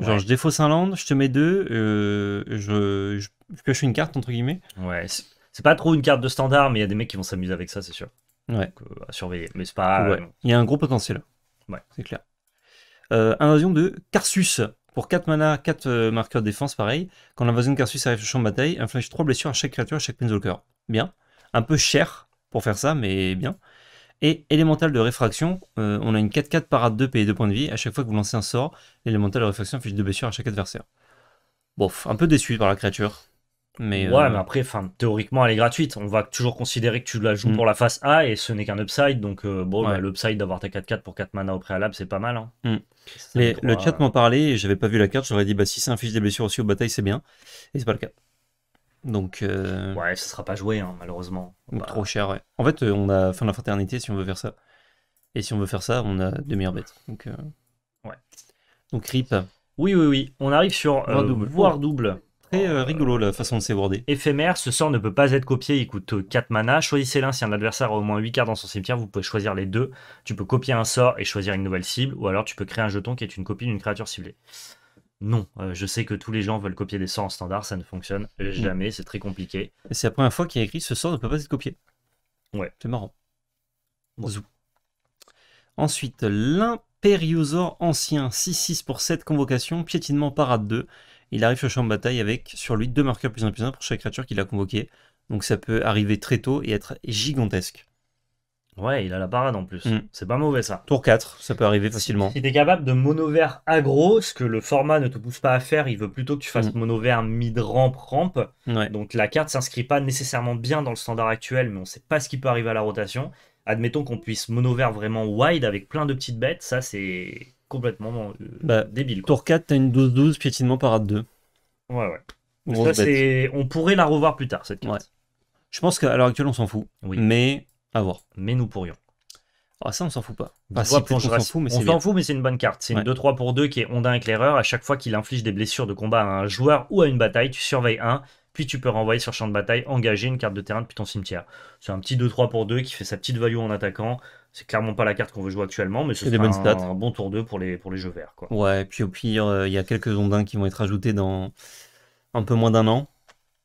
[SPEAKER 1] Genre, je défausse un land, je te mets deux, je, je, une carte, entre guillemets.
[SPEAKER 2] Ouais, c'est pas trop une carte de standard, mais il y a des mecs qui vont s'amuser avec ça, c'est sûr. Ouais.
[SPEAKER 1] Euh, à surveiller. Mais c'est pas. Il y a un gros potentiel. Ouais. C'est clair. Euh, invasion de Carsus. Pour 4 mana, 4 euh, marqueurs de défense, pareil. Quand l'invasion de Carsus arrive sur le champ de bataille, inflige 3 blessures à chaque créature, à chaque cœur. Bien. Un peu cher pour faire ça, mais bien. Et élémental de réfraction, on a une 4-4 parade 2 et 2 points de vie. À chaque fois que vous lancez un sort, l'élémental de réfraction inflige 2 blessures à chaque adversaire. Bof, un peu déçu par la créature. Mais ouais, euh, mais
[SPEAKER 2] après, théoriquement, elle est gratuite. On va toujours considérer que tu la joues mm. pour la face A et ce n'est qu'un upside. Donc, euh, bon, bah, l'upside d'avoir ta 4-4 pour 4 mana au préalable, c'est pas mal. Hein.
[SPEAKER 1] Mm. le chat euh, m'en parlait, j'avais pas vu la carte. J'aurais dit, bah, si c'est un fiche des blessures aussi aux bataille c'est bien. Et c'est pas le cas. Donc. Ouais, ça sera pas joué, hein, malheureusement. Bah. Trop cher, ouais. En fait, on a fin de la fraternité si on veut faire ça. Et si on veut faire ça, on a demi meilleures bêtes. Donc, ouais. Donc, rip. Oui, oui, oui. On arrive sur un double. Voir double. C'est euh, rigolo la façon de
[SPEAKER 2] s'éborder. Éphémère, ce sort ne peut pas être copié, il coûte 4 mana. Choisissez l'un si un adversaire a au moins 8 cartes dans son cimetière, vous pouvez choisir les deux. Tu peux copier un sort et choisir une nouvelle cible, ou alors tu peux créer un jeton qui est une copie d'une créature ciblée. Non, euh, je sais que tous les gens veulent copier des sorts en standard, ça ne fonctionne hmm. jamais,
[SPEAKER 1] c'est très compliqué. C'est la première fois qu'il y a écrit ce sort ne peut pas être copié. Ouais. C'est marrant. Ensuite, l'impériosaur ancien, 6-6 pour 7 convocations, piétinement parade 2. Il arrive sur le champ de bataille avec sur lui deux marqueurs plus un plus pour chaque créature qu'il a convoquée. Donc ça peut arriver très tôt et être gigantesque. Ouais, il a la parade en plus. Mm. C'est pas mauvais ça. Tour 4, ça peut arriver facilement. Si
[SPEAKER 2] t'es capable de mono-vert aggro, ce que le format ne te pousse pas à faire, il veut plutôt que tu fasses mm. mono-vert mid-ramp ramp. Donc la carte s'inscrit pas nécessairement bien dans le standard actuel, mais on sait pas ce qui peut arriver à la rotation. Admettons qu'on puisse mono-vert vraiment wide avec plein de petites bêtes, ça c'est complètement euh,
[SPEAKER 1] bah, débile. Tour 4, t'as une 12-12, piétinement parade 2. Ouais, ouais. On pourrait la revoir plus tard, cette carte. Je pense qu'à l'heure actuelle, on s'en fout. Mais à voir. Mais nous pourrions. Ah, ça, on s'en fout pas. on s'en fout,
[SPEAKER 2] mais c'est une bonne carte. C'est une 2-3 pour 2 qui est d'un éclaireur. À chaque fois qu'il inflige des blessures de combat à un joueur ou à une bataille, tu surveilles un puis tu peux renvoyer sur champ de bataille, engager une carte de terrain depuis ton cimetière. C'est un petit 2-3 pour 2 qui fait sa petite value en attaquant. C'est clairement pas la carte qu'on veut jouer actuellement, mais ce sera un bon tour 2 pour les, pour les jeux verts.
[SPEAKER 1] Ouais, et puis au pire, euh, il y a quelques ondins qui vont être ajoutés dans un peu moins d'un an,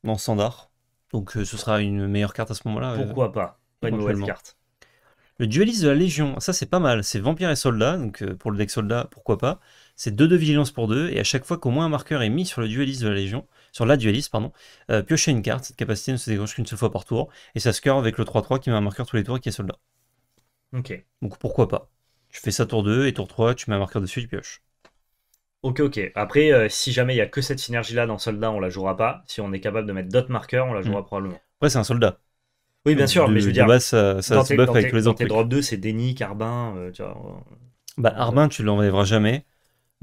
[SPEAKER 1] dans standard. Donc euh, ce sera une meilleure carte à ce moment-là. Euh, pourquoi pas Pas une nouvelle carte. Le dualiste de la Légion, ça c'est pas mal. C'est vampire et soldat, donc pour le deck soldat, pourquoi pas. C'est 2-2 vigilance pour 2, et à chaque fois qu'au moins un marqueur est mis sur le dualiste de la Légion, sur la dualiste, pardon, euh, piocher une carte. Cette capacité ne se déclenche qu'une seule fois par tour. Et ça se avec le 3-3 qui met un marqueur tous les tours et qui est soldat. Ok. Donc pourquoi pas Tu fais ça tour 2 et tour 3, tu mets un marqueur dessus, tu pioches.
[SPEAKER 2] Ok, ok. Après, euh, si jamais il n'y a que cette synergie-là dans soldat, on la jouera pas. Si on est capable de mettre d'autres marqueurs, on la jouera mm. probablement.
[SPEAKER 1] Après, c'est un soldat. Oui, bien sûr, mais je veux dire. ça, ça se buff avec les autres. drop
[SPEAKER 2] 2, c'est Denis, Carbin, euh, tu vois.
[SPEAKER 1] Bah, Arbin, tu l'enlèveras jamais.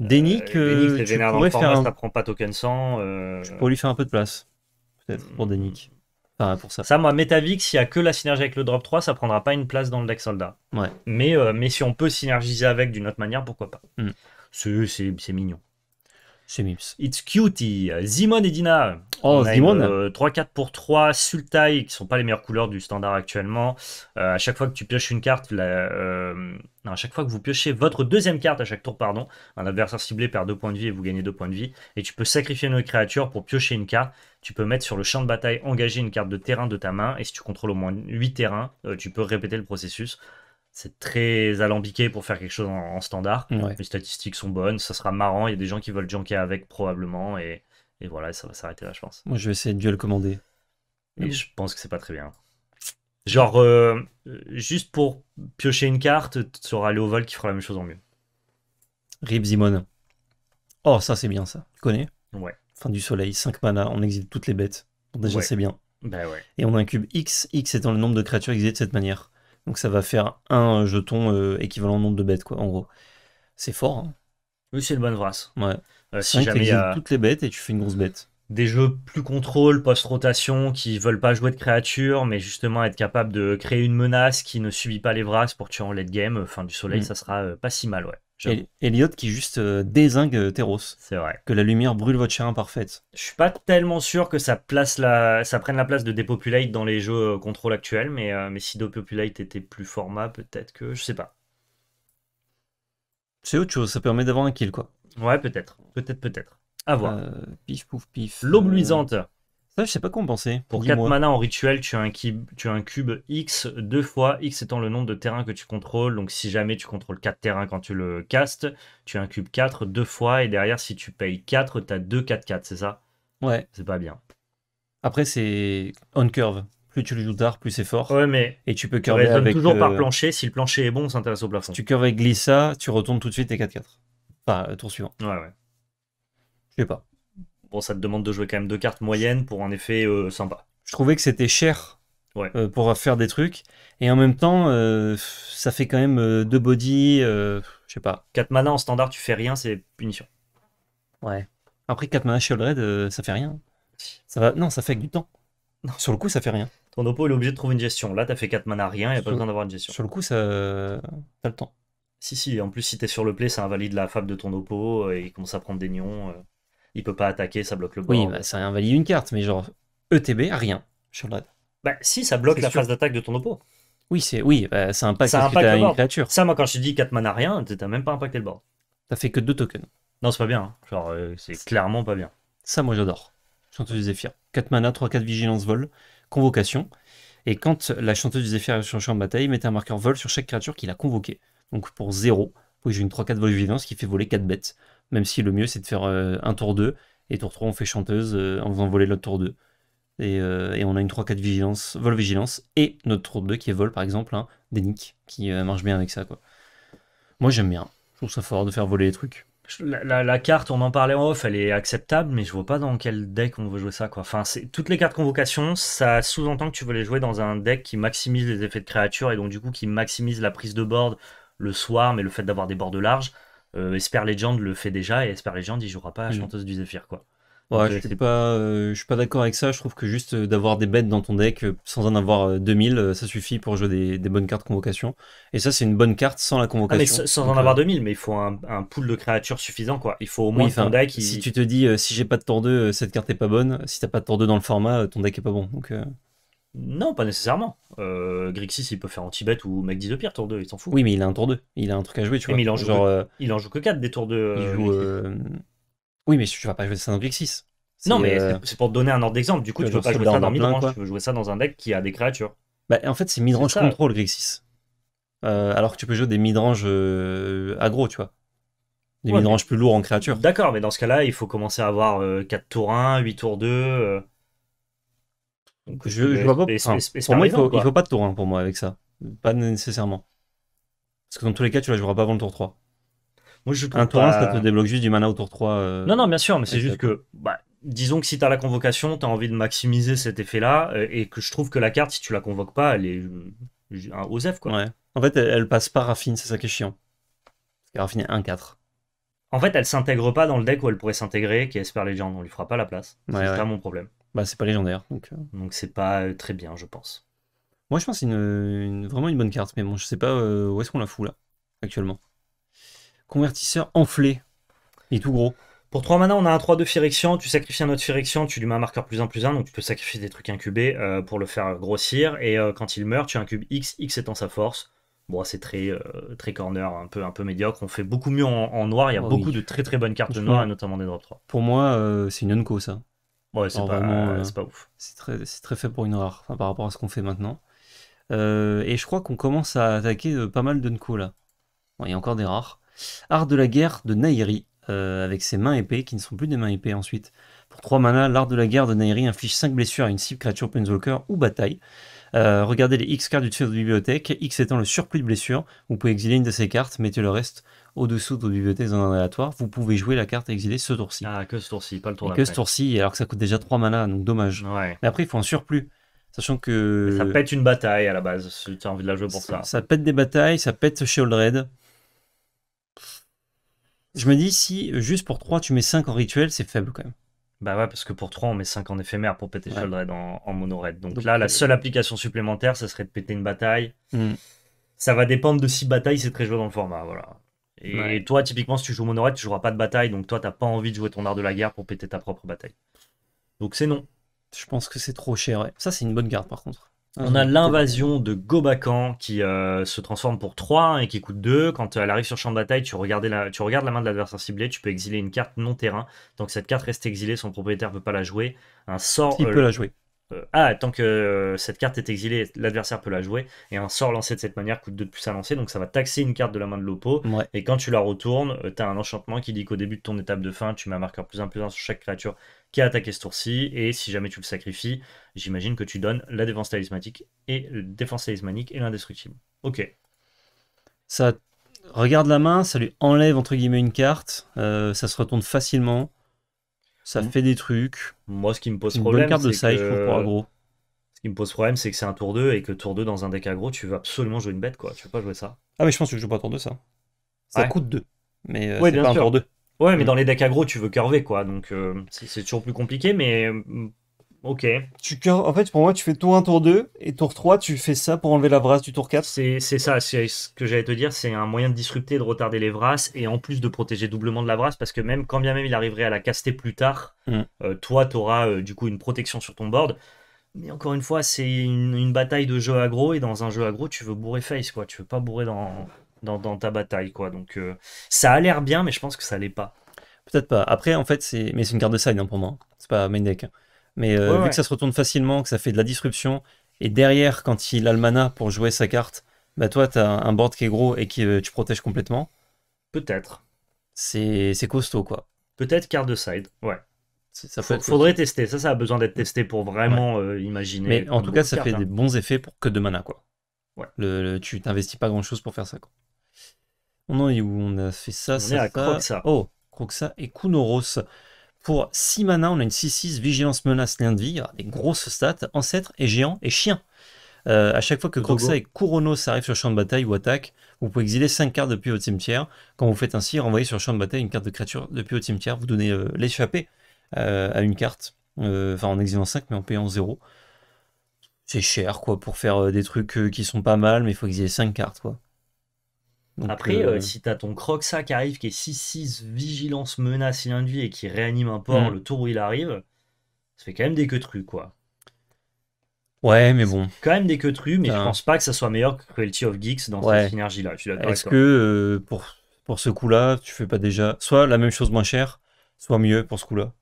[SPEAKER 1] Euh, Déni tu pourrais ça
[SPEAKER 2] prend pas token 100. Euh. Tu pourrais lui faire un peu de place, peut-être, pour mm. Dénic. Enfin, pour ça. Ça, moi, Metavix, s'il y a que la synergie avec le drop 3, ça prendra pas une place dans le deck soldat. Ouais. Mais, euh, mais si on peut synergiser avec d'une autre manière, pourquoi pas. Mm. C'est mignon c'est Mips. It's Cutie, Zimon et Dina. Oh, Zimon. 3-4 euh, pour 3, Sultai, qui sont pas les meilleures couleurs du standard actuellement. Euh, à chaque fois que tu pioches une carte, euh, à chaque fois que vous piochez votre deuxième carte à chaque tour, pardon, un adversaire ciblé perd 2 points de vie et vous gagnez 2 points de vie. Et tu peux sacrifier une créature pour piocher une carte. Tu peux mettre sur le champ de bataille engagé une carte de terrain de ta main. Et si tu contrôles au moins 8 terrains, tu peux répéter le processus c'est très alambiqué pour faire quelque chose en, standard. Les statistiques sont bonnes, ça sera marrant. Il y a des gens qui veulent junker avec probablement. Et, voilà, ça va s'arrêter là, je pense. Moi,
[SPEAKER 1] je vais essayer de duel commander. Et je pense que c'est pas très bien. Genre,
[SPEAKER 2] euh, juste pour
[SPEAKER 1] piocher une carte, tu sauras vol qui fera la même chose en mieux. Rip Zimon. Oh, ça, c'est bien, ça. Tu connais Ouais. Fin du soleil, 5 mana, on exile toutes les bêtes. déjà, c'est bien. Bah ouais. Et on incube X, X étant le nombre de créatures exilées de cette manière. Donc ça va faire un euh, jeton euh, équivalent au nombre de bêtes, quoi, en gros. C'est fort. Hein. Oui, c'est le bonne
[SPEAKER 2] race. Ouais. Euh, si jamais as
[SPEAKER 1] toutes les bêtes et tu fais une grosse bête. Des jeux
[SPEAKER 2] plus contrôle, post-rotation, qui veulent pas jouer de créatures, mais justement être capable de créer une menace qui ne subit pas les brasses pour tuer en late game, fin du soleil, mm. ça sera pas si mal, ouais. Elliot qui juste euh, désingue
[SPEAKER 1] euh, Teros. C'est vrai. Que la lumière brûle votre chair imparfaite. Je
[SPEAKER 2] suis pas tellement sûr que ça, prenne la place de Depopulate dans les jeux euh, contrôle actuels, mais, mais si Depopulate était plus format,
[SPEAKER 1] peut-être que. Je sais pas. C'est autre chose, ça permet d'avoir un kill, quoi. Ouais, peut-être. Peut-être, peut-être. À voir. pif, pouf, pif. L'aube luisante je sais pas comment penser. Pour 4 mana
[SPEAKER 2] en rituel, tu as, un cube, X deux fois, X étant le nombre de terrains que tu contrôles. Donc si jamais tu contrôles 4 terrains quand tu le castes, tu as un cube 4 deux fois. Et derrière, si tu payes 4, tu as 2 4-4, c'est ça Ouais. C'est pas bien. Après,
[SPEAKER 1] c'est on curve. Plus tu le joues tard, plus c'est fort. Ouais, mais. Et tu peux curver avec. toujours par euh, plancher. Si le plancher est bon, on s'intéresse au plafond. tu curves avec glissa, tu retournes tout de suite tes 4-4. Enfin, euh, tour suivant. Ouais, ouais.
[SPEAKER 2] Je sais pas ça te demande de jouer quand même deux cartes moyennes pour un effet euh,
[SPEAKER 1] sympa. Je trouvais que c'était cher euh, pour faire des trucs. Et en même temps, euh, ça fait quand même deux body, je sais pas. 4 mana en standard, tu fais rien, c'est punition. Ouais. Après 4 mana chez Red, ça fait rien. Ça va... Non, ça fait du temps. Non. Sur le coup, ça fait rien. Ton oppo, il est obligé de trouver une gestion. Là, t'as fait 4 mana, rien, il n'y a pas besoin d'avoir une gestion. Sur le coup, ça... t'as
[SPEAKER 2] le temps. Si, si, en plus, si t'es sur le play, ça invalide la fable de ton oppo et
[SPEAKER 1] il commence à prendre des nions il peut pas attaquer, ça bloque le bord. Oui, bah, ça invalide une carte, mais genre ETB, rien sur le Bah, si, ça bloque la phase d'attaque de ton oppo. Oui, c'est oui, c'est bah, ça impacte, ça une créature. Ça, moi, quand je te dis 4 mana rien, t'as même pas impacté le bord. Ça fait que 2 tokens. Non, c'est pas bien. Hein. Genre, euh, c'est clairement pas bien. Ça, moi, j'adore. Chanteuse du Zéphyr. 4 mana, 3-4 vigilance vol, convocation. Et quand la chanteuse du Zéphyr est sur le champ de bataille, met un marqueur vol sur chaque créature qu'il a convoquée. Donc pour 0, vous pouvez une 3-4 vol vigilance qui fait voler 4 bêtes même si le mieux c'est de faire euh, un tour 2, et tour 3 on fait chanteuse euh, en faisant voler l'autre tour 2. Euh, et, on a une 3-4 vigilance, vol vigilance, et notre tour 2 qui est vol par exemple, hein, des qui marche bien avec ça. quoi. Moi j'aime bien, je trouve ça fort de faire voler les trucs.
[SPEAKER 2] La, carte, on en parlait en off, elle est acceptable, mais je vois pas dans quel deck on veut jouer ça. Quoi. Enfin, toutes les cartes convocation, ça sous-entend que tu veux les jouer dans un deck qui maximise les effets de créatures et donc du coup qui maximise la prise de board le soir, mais le fait d'avoir des bords de large. Euh, Esper Legend le fait déjà et Esper Legend il jouera pas à mhm. Chanteuse du Zephyr. quoi. Ouais, euh, je
[SPEAKER 1] suis pas, euh, je suis pas d'accord avec ça. Je trouve que juste d'avoir des bêtes dans ton deck sans en avoir 2000, ça suffit pour jouer des, bonnes cartes convocation. Et ça, c'est une bonne carte sans la ah, convocation. sans en avoir 2000, mais il faut un, pool de créatures suffisant, quoi. Il faut au moins un deck. Si tu te dis, si j'ai pas de tour 2, cette carte est pas bonne. Si t'as pas de tour 2 dans le format, ton deck est pas bon. Donc,
[SPEAKER 2] non, pas nécessairement. Euh, Grixis, il peut faire anti-bet ou mec 10 de pire, tour 2, il s'en fout. Oui,
[SPEAKER 1] mais il a un tour 2. Il a un truc à jouer, tu vois. Mais il en joue, que, 4 euh, des tours 2. Euh, euh, oui, mais tu vas pas jouer ça dans Grixis. Non, mais c'est pour te donner un ordre d'exemple. Du coup, tu, ne pas jouer ça dans midrange. Tu veux jouer ça dans un deck qui a des créatures. Bah, en fait, c'est midrange contrôle, Grixis. alors que tu peux jouer des midrange agro, tu vois. Des midrange plus lourds en
[SPEAKER 2] créatures. D'accord, mais dans ce cas-là, il faut commencer à avoir 4 tours 1, 8 tours 2. Donc, je, pas. il faut, faut, pas
[SPEAKER 1] de tour 1 hein, pour moi avec ça. Pas nécessairement. Parce que dans tous les cas, tu la joueras pas avant le tour 3.
[SPEAKER 2] Moi, je un tour 1, ça te
[SPEAKER 1] débloque juste du mana au tour 3. Euh, non, non, bien sûr, mais c'est juste
[SPEAKER 2] que. Bah, disons que si t'as la convocation, t'as envie de maximiser
[SPEAKER 1] cet effet-là. Euh, et que je trouve que la carte, si tu la convoques pas, elle est. Euh, un OSEF, quoi. En fait, elle, passe pas Raffine, c'est ça qui est chiant. Parce que Raffine est 1-4.
[SPEAKER 2] En fait, elle s'intègre pas dans le deck où elle pourrait s'intégrer, qui espère les gens, On lui fera pas la place. c'est pas mon problème.
[SPEAKER 1] Bah, c'est pas légendaire. Donc, euh. donc c'est pas euh, très
[SPEAKER 2] bien, je pense.
[SPEAKER 1] Moi, je pense que c'est vraiment une bonne carte, mais bon, je sais pas euh, où est-ce qu'on la fout là, actuellement. Convertisseur enflé.
[SPEAKER 2] et tout gros. Pour 3 mana, on a un 3 de Firection, tu sacrifies un autre Firection, tu lui mets un marqueur plus 1 plus 1, donc tu peux sacrifier des trucs incubés pour le faire grossir, et quand il meurt, tu incubes X, X étant sa force. Bon, c'est très, très corner, un peu, un peu médiocre, on fait beaucoup mieux en, noir, il y a oh beaucoup de très très bonnes cartes de noir, notamment des drop
[SPEAKER 1] 3. Pour moi, c'est une unco ça. Ouais, euh, euh, c'est pas, ouf. C'est très, fait pour une rare par rapport à ce qu'on fait maintenant. Euh, et je crois qu'on commence à attaquer pas mal de Nko là. Il y a encore des rares. Art de la guerre de Nairi. Euh, avec ses mains épées qui ne sont plus des mains épées ensuite. Pour 3 mana, l'art de la guerre de Nairi inflige 5 blessures à une cible créature Planeswalker ou bataille. Euh, regardez les X cartes du dessus de bibliothèque, X étant le surplus de blessures. Vous pouvez exiler une de ces cartes, mettez le reste au-dessous de votre bibliothèque dans un aléatoire. Vous pouvez jouer la carte exilée ce tour-ci. Ah, que ce tour-ci, pas le tour Que ce tour-ci, alors que ça coûte déjà 3 mana, donc dommage. Mais après, il faut un surplus. Sachant que. Ça pète
[SPEAKER 2] une bataille à la base, si tu as envie de la jouer pour ça. Ça,
[SPEAKER 1] pète des batailles, ça pète chez je me dis, si juste pour 3, tu mets 5 en rituel, c'est faible quand même. Bah ouais, parce que pour 3, on met 5 en éphémère pour péter le
[SPEAKER 2] en, en mono Donc, là, la euh, seule application supplémentaire, ça serait de péter une bataille. Hmm. Ça va dépendre de si bataille c'est très joué dans le format. Voilà. Et toi, typiquement, si tu joues mono tu joueras pas de bataille. Donc
[SPEAKER 1] toi, t'as pas envie de jouer ton art de la guerre pour péter ta propre bataille. Donc c'est non. Je pense que c'est trop cher. Ouais. Ça, c'est une bonne garde par contre. On a ah, l'invasion
[SPEAKER 2] de Gobakan qui euh, se transforme pour 3 et qui coûte 2. Quand euh, elle arrive sur champ de bataille, tu, regardes la main de l'adversaire ciblé, tu peux exiler une carte non terrain. Donc cette carte reste exilée, son propriétaire ne peut pas la jouer. Un sort. Il peut euh, la jouer. ah, tant que cette carte est exilée, l'adversaire peut la jouer. Et un sort lancé de cette manière coûte 2 de plus à lancer. Donc ça va taxer une carte de la main de l'oppo. Et quand tu la retournes, tu as un enchantement qui dit qu'au début de ton étape de fin, tu mets un marqueur plus 1 plus 1 sur chaque créature qui a attaqué ce tour-ci. Et si jamais tu le sacrifies, j'imagine que tu donnes la défense talismanique et euh, défense talismanique et l'indestructible.
[SPEAKER 1] Ok. Ça regarde la main, ça lui enlève entre guillemets une carte, euh, ça se retourne facilement, ça mm. fait des trucs. Moi, ce qui me pose problème, de Ce
[SPEAKER 2] qui me pose problème, c'est que c'est un tour 2 et que tour 2 dans un deck aggro, tu veux absolument jouer une bête, quoi. Tu veux pas jouer ça.
[SPEAKER 1] Ah, mais je pense que je joue pas tour 2 ça. Ça coûte 2. Mais euh, ouais, c'est pas un tour 2. Ouais, mais mm. dans les
[SPEAKER 2] decks aggro, tu veux curver, quoi. Donc, euh, c'est toujours plus compliqué, mais mm, ok.
[SPEAKER 1] Tu en fait, pour moi, tu fais tour un tour 2, et tour 3, tu fais ça pour enlever la brasse du tour 4. C'est ça,
[SPEAKER 2] c'est ce que j'allais te dire. C'est un moyen de disrupter, de retarder les brasses, et en plus de protéger doublement de la brasse, parce que même quand bien même il arriverait à la caster plus tard, mm. euh, toi, t'auras euh, du coup une protection sur ton board. Mais encore une fois, c'est une, une, bataille de jeu aggro, et dans un jeu aggro, tu veux bourrer face, quoi. Tu veux pas
[SPEAKER 1] bourrer dans, dans, ta bataille, quoi. Donc, euh, ça a l'air bien, mais je pense que ça l'est pas. Peut-être pas. Après, en fait, c'est mais c'est une carte de side non hein, pour moi. C'est pas main deck. Mais euh, vu que ça se retourne facilement, que ça fait de la disruption, et derrière, quand il a le mana pour jouer sa carte, bah toi, t'as un board qui est gros et qui euh, tu protèges complètement. Peut-être. C'est c'est costaud, quoi.
[SPEAKER 2] Peut-être carte de side, ouais. Ça faudrait tester. Ça, ça a besoin d'être
[SPEAKER 1] testé pour vraiment
[SPEAKER 2] imaginer. Mais en tout cas, ça fait hein. des
[SPEAKER 1] bons effets pour que de mana, quoi. Ouais. tu t'investis pas grand chose pour faire ça, quoi. On où On a fait ça, on ça, à Croxa. Oh, Croxa et Kunoros. Pour 6 mana, on a une 6-6, vigilance, menace, lien de vie, des grosses stats, ancêtre et géant et chien. Euh, à chaque fois que Croxa et Kuronos arrivent sur champ de bataille ou attaquent, vous pouvez exiler 5 cartes depuis votre cimetière. Quand vous faites ainsi, renvoyez sur champ de bataille une carte de créature depuis votre cimetière, vous donnez euh, l'échappée euh, à une carte, enfin en exilant 5 mais en payant 0. C'est cher quoi pour faire des trucs qui sont pas mal, mais il faut exiler 5 cartes quoi.
[SPEAKER 2] Après, euh, euh, si t'as ton Croxa qui arrive, qui est 6-6, vigilance, menace de et qui réanime un port mm. le tour où il arrive, ça fait quand même des queues quoi.
[SPEAKER 1] Ouais, mais bon.
[SPEAKER 2] Quand même des queues mais je pense pas que ça soit meilleur que Cruelty of Geeks dans cette synergie-là. Est-ce que
[SPEAKER 1] euh, pour, pour ce coup-là, tu fais pas déjà soit la même chose moins chère, soit mieux pour ce coup-là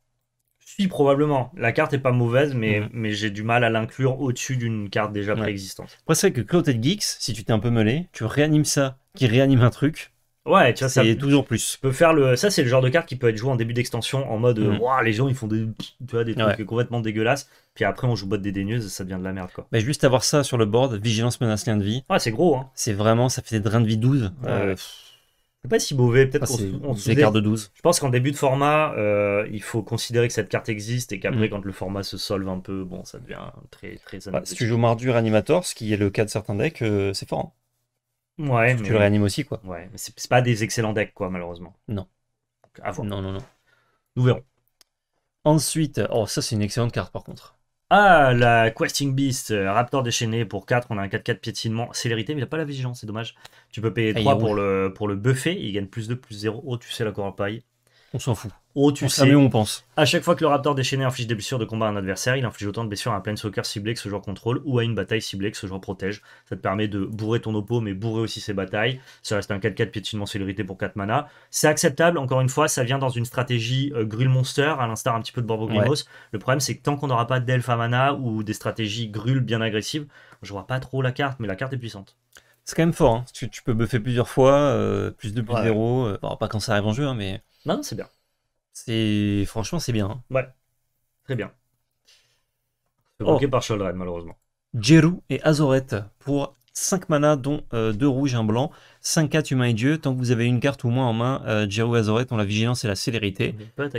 [SPEAKER 2] probablement. La carte est pas mauvaise, mais, mais j'ai du mal à l'inclure au-dessus d'une carte déjà préexistante.
[SPEAKER 1] Après, c'est vrai que Geeks, si tu t'es un peu mêlé, tu réanimes ça, qui réanime un truc. Ouais, tu vois, ça. C'est toujours
[SPEAKER 2] plus. Peut faire le... Ça, c'est le genre de carte qui peut être joué en début d'extension en mode mmh. les gens ils font des, tu vois, des trucs complètement dégueulasses. Puis après, on joue botte dédaigneuse ça devient de la merde quoi.
[SPEAKER 1] mais juste avoir ça sur le board, vigilance, menace, lien de vie. Ouais, c'est gros. Hein. C'est vraiment, ça fait des drains de vie 12 pas si mauvais, peut-être ah, qu'on se de 12.
[SPEAKER 2] Je pense qu'en début de format, euh, il faut considérer que cette carte existe et qu'après, mm. quand le format se solve un peu, bon, ça devient très très. Bah, si tu
[SPEAKER 1] joues Mardur Animator, ce qui est le cas de certains decks, euh, c'est fort. Hein. Ouais, mais tu le réanimes aussi, quoi. Ouais, mais c'est pas des excellents decks, quoi, malheureusement. Non. Non, non, non. Nous verrons. Ensuite, oh, ça c'est une excellente carte par contre.
[SPEAKER 2] Ah, la Questing Beast, euh, Raptor déchaîné pour 4, on a un 4-4 piétinement, célérité, mais il n'a pas la vigilance, c'est dommage. Tu peux payer 3 pour le, pour le buffer, il gagne plus 2, plus 0. Oh, tu sais la coropaille. paille.
[SPEAKER 1] On s'en fout. Oh, tu sais. on pense.
[SPEAKER 2] À chaque fois que le Raptor déchaîné inflige des blessures de combat à un adversaire, il inflige autant de blessures à un planeswalker ciblé que ce joueur contrôle ou à une bataille ciblée que ce joueur protège. Ça te permet de bourrer ton oppo, mais bourrer aussi ses batailles. Ça reste un 4-4 piétinement célérité pour 4 mana. C'est acceptable, encore une fois, ça vient dans une stratégie euh, Monster, à l'instar un petit peu de Borbo Le problème, c'est que tant qu'on n'aura pas d'Elf à mana ou
[SPEAKER 1] des stratégies Grul bien agressives, je vois
[SPEAKER 2] pas trop la carte, mais la carte est puissante.
[SPEAKER 1] C'est quand même fort. Hein. Tu, tu, peux buffer plusieurs fois, euh, plus de plus euh, pas quand ça arrive en jeu, hein, mais. Non, c'est bien. C'est franchement, c'est bien. Hein.
[SPEAKER 2] Ouais, très bien.
[SPEAKER 1] C'est oh. bloqué par Sheldrain, malheureusement. Jeru et Azoret, pour 5 mana, dont 2 euh, rouges et 1 blanc. 5 4 humains et dieux. Tant que vous avez une carte ou moins en main, Jeru et Azoret ont la vigilance et la célérité.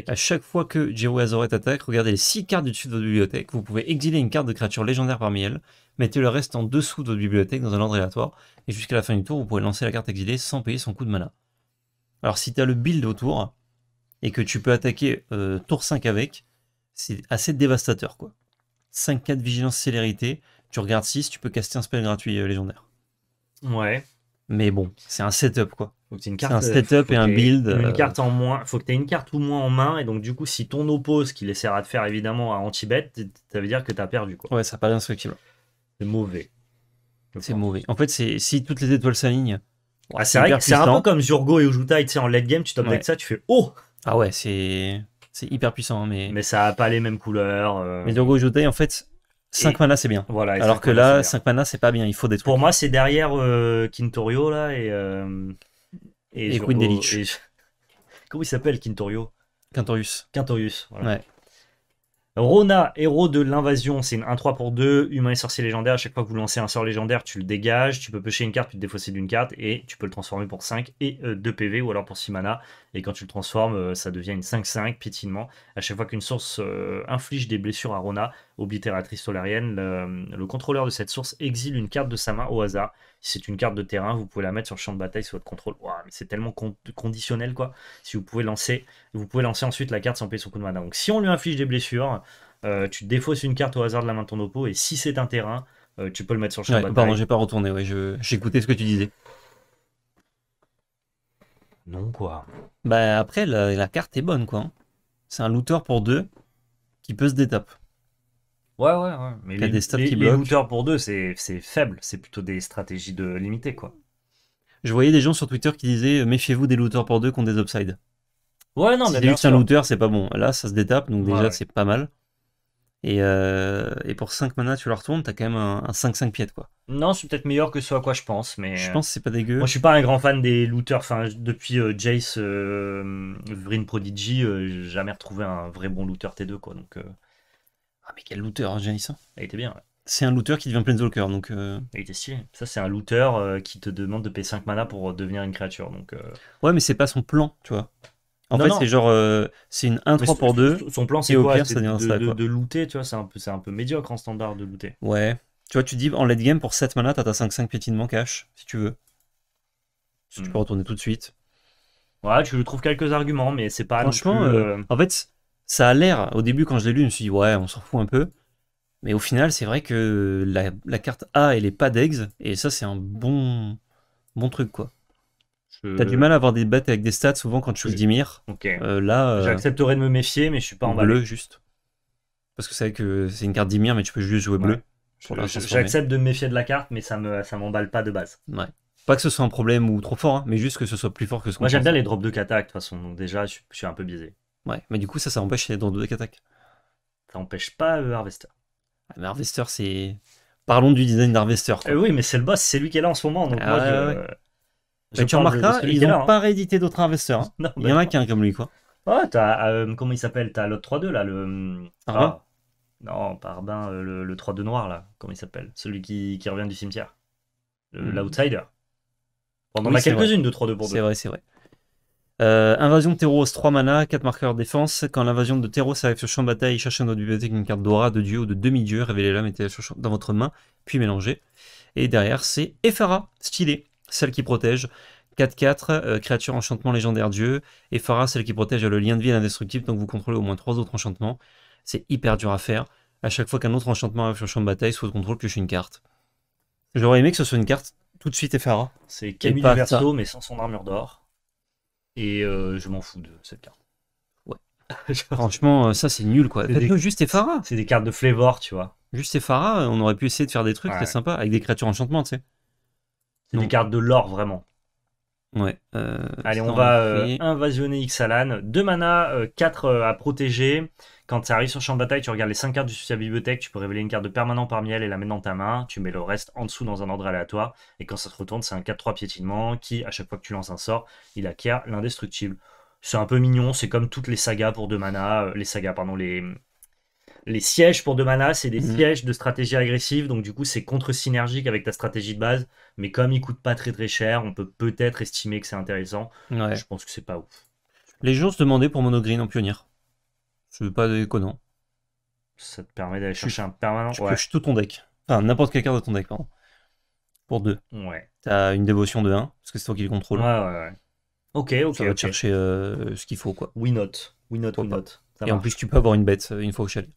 [SPEAKER 1] À chaque fois que Jeru et Azoret attaquent, regardez les 6 cartes du dessus de votre bibliothèque. Vous pouvez exiler une carte de créature légendaire parmi elles mettez le reste en dessous de votre bibliothèque dans un ordre aléatoire, et jusqu'à la fin du tour, vous pourrez lancer la carte exilée sans payer son coût de mana. Alors si tu as le build autour, et que tu peux attaquer euh, tour 5 avec, c'est assez dévastateur quoi. 5-4 vigilance célérité, tu regardes 6, tu peux caster un spell gratuit euh, légendaire. Ouais. Mais bon, c'est un setup quoi. Faut une carte, un euh, setup et un build. Une carte
[SPEAKER 2] en moins, faut que tu aies une carte ou moins en main et donc du coup si ton oppose qu'il essaiera de faire évidemment à anti-bet, ça veut dire que tu as perdu
[SPEAKER 1] quoi. Ouais, ça n'a pas d'instructible. C'est mauvais. C'est mauvais. En fait, c'est si toutes les étoiles s'alignent. c'est vrai c'est un peu comme Zurgo
[SPEAKER 2] et Ujutai, tu sais, en late game, tu t'objectes ouais. ça,
[SPEAKER 1] tu fais oh Ah ouais,
[SPEAKER 2] c'est c'est hyper puissant, hein, mais. Mais ça a pas les mêmes couleurs. Euh. Mais Zurgo
[SPEAKER 1] et en fait,
[SPEAKER 2] 5 et... mana c'est bien. Voilà, Alors que là, 5 mana c'est pas bien, il faut des Pour moi, c'est derrière Quintorio euh, là et. Euh, et, et Queen Delich. Comment il s'appelle Kintorio Quintorius. Quintorius, voilà. Ouais. Rona, héros de l'invasion, c'est une 1-3 pour 2, humain et sorcier légendaire. À chaque fois que vous lancez un sort légendaire, tu le dégages, tu peux pêcher une carte, tu te défausser d'une carte et tu peux le transformer pour 5 et 2 euh, PV ou alors pour 6 mana. Et quand tu le transformes, euh, ça devient une 5-5 piétinement. À chaque fois qu'une source euh, inflige des blessures à Rona, oblitératrice solarienne, le, contrôleur de cette source exile une carte de sa main au hasard. Si c'est une carte de terrain, vous pouvez la mettre sur le champ de bataille sous votre contrôle. mais c'est tellement conditionnel quoi. Si vous pouvez lancer, vous pouvez lancer ensuite la carte sans payer son coup de mana. Donc si on lui inflige des blessures, euh, tu défausses une carte au hasard de la main de ton oppo et si c'est un terrain, euh, tu peux le mettre sur le champ de bataille. Pardon, j'ai pas
[SPEAKER 1] retourné. Ouais, j'écoutais ce que tu disais. Non quoi. Bah après la, la carte est bonne quoi. Hein. C'est un looter pour deux qui peut se détaper.
[SPEAKER 2] Ouais, ouais, ouais. Mais les, des les, pour deux, c'est faible. C'est plutôt des stratégies de limiter quoi.
[SPEAKER 1] Je voyais des gens sur Twitter qui disaient méfiez-vous des looters pour deux qui des upsides. Ouais, non, si mais un looter, c'est pas bon. Là, ça se détape, donc déjà, c'est pas mal. Et, euh, pour 5 mana, tu la retournes, t'as quand même un, 5-5 pièces quoi.
[SPEAKER 2] Non, c'est peut-être meilleur que ce à quoi je pense, mais... Je euh, pense c'est pas dégueu. Moi, je suis pas un grand fan des looters. Enfin, depuis euh, Jace, Vrin Prodigy, j'ai jamais retrouvé un vrai bon looter T2, quoi, donc... Ah, mais quel looter, hein, Janissa hein. Il était bien. C'est un looter qui devient Planeswalker, donc. Euh... Il était stylé. Ça, c'est un looter euh, qui te demande de payer 5 mana pour euh, devenir une créature. Donc, euh.
[SPEAKER 1] Ouais, mais c'est pas son plan, tu vois. En fait, c'est genre. c'est une 1-3 pour 2. Son plan, c'est quoi c'est de, de,
[SPEAKER 2] looter, tu vois. C'est un, peu, c'est un peu médiocre en standard de looter.
[SPEAKER 1] Ouais. Tu vois, tu dis en late game, pour 7 mana, t'as ta 5-5 piétinement cash, si tu veux. Si tu hmm. peux retourner tout de suite.
[SPEAKER 2] Ouais, tu trouves quelques arguments, mais c'est pas. Franchement,
[SPEAKER 1] en fait ça a l'air, au début quand je l'ai lu, je me suis dit ouais, on s'en fout un peu. Mais au final, c'est vrai que la, carte A, elle est pas d'eggs et ça, c'est un bon, bon truc, quoi. T'as du mal à avoir des bêtes avec des stats souvent quand tu joues Dimir. Ok. Euh, là, euh, J'accepterais
[SPEAKER 2] de me méfier, mais je suis pas en Bleu,
[SPEAKER 1] juste. Parce que c'est vrai que c'est une carte Dimir, mais tu peux juste jouer bleu. J'accepte
[SPEAKER 2] de me méfier de la carte, mais ça me, ça m'emballe pas de base.
[SPEAKER 1] Ouais. Pas que ce soit un problème ou trop fort, hein, mais juste que ce soit plus fort que ce qu'on Moi, j'aime bien les
[SPEAKER 2] drops de katak de toute façon. Donc déjà, je suis un peu biaisé.
[SPEAKER 1] Ouais, mais du coup, ça, ça empêche dans deux deck attack. Ça empêche pas euh, Harvester. Ah, mais Harvester, c'est. Parlons du design d'Harvester. Euh, oui, mais c'est le boss, c'est lui qui est là en ce moment. Donc ah, moi, ouais, tu remarqueras, ils n'ont hein. pas réédité d'autres Harvester. Hein. il y en a bah qu'un comme lui, quoi. Ouais,
[SPEAKER 2] t'as. Euh, comment il s'appelle T'as l'autre 3-2, là, le. Hum, ah, non, pas le, le 3-2 noir, là. Comment il s'appelle Celui qui, revient du cimetière. Hmm. L'outsider.
[SPEAKER 1] On en a quelques-unes de 3-2 pour deux. C'est vrai, c'est vrai. Euh, invasion de Terros, 3 mana, 4 marqueurs défense. Quand l'invasion de terros arrive sur champ de bataille, cherchez dans votre bibliothèque une carte d'aura, de dieu ou de demi-dieu, révélez-la, mettez-la dans votre main, puis mélangez. Et derrière, c'est Ephara, stylée, celle qui protège. 4-4, euh, créature enchantement légendaire dieu. Ephara, celle qui protège le lien de vie indestructible, donc vous contrôlez au moins 3 autres enchantements. C'est hyper dur à faire. À chaque fois qu'un autre enchantement arrive sur champ de bataille, soit votre contrôle, pioche une carte. J'aurais aimé que ce soit une carte tout de suite Ephara. C'est Camille Verso mais
[SPEAKER 2] sans son armure d'or. Et euh, je m'en fous de cette carte.
[SPEAKER 1] Ouais. Franchement, euh, ça c'est nul quoi.
[SPEAKER 2] juste Ephara. C'est des cartes de flavor, tu vois.
[SPEAKER 1] Juste Ephara, on aurait pu essayer de faire des trucs, très sympas sympa, avec des créatures enchantement, tu sais. C'est des cartes de l'or vraiment. Ouais. Euh, Allez, on va euh,
[SPEAKER 2] invasionner Xalan. 2 mana, 4 euh, à protéger. Quand ça arrive sur champ de bataille, tu regardes les 5 cartes du de bibliothèque, tu peux révéler une carte de permanent parmi elles et la mettre dans ta main. Tu mets le reste en dessous dans un ordre aléatoire. Et quand ça se retourne, c'est un 4-3 piétinement qui, à chaque fois que tu lances un sort, il acquiert l'indestructible. C'est un peu mignon, c'est comme toutes les sagas pour deux mana, les sagas, pardon, les, les sièges pour deux manas, c'est des mhm. sièges de stratégie agressive, donc du coup c'est contre-synergique avec ta stratégie de base, mais comme il coûte pas très très cher, on peut peut-être estimer que c'est intéressant. Je pense que c'est pas ouf.
[SPEAKER 1] Les gens se demandaient pour Monogreen en pionnier. veux pas déconnant. Ça te permet d'aller chercher un permanent. Tu ouais. tout ton deck. Enfin, n'importe quel carte de ton deck, pardon. Pour deux. Ouais. T'as une dévotion de 1, parce que c'est toi qui le contrôle. Ouais, ouais, ouais. Ok, ok. Ça va te chercher euh, ce qu'il faut, quoi. We not. We Et en plus, tu peux avoir une bête euh, une fois au chalet.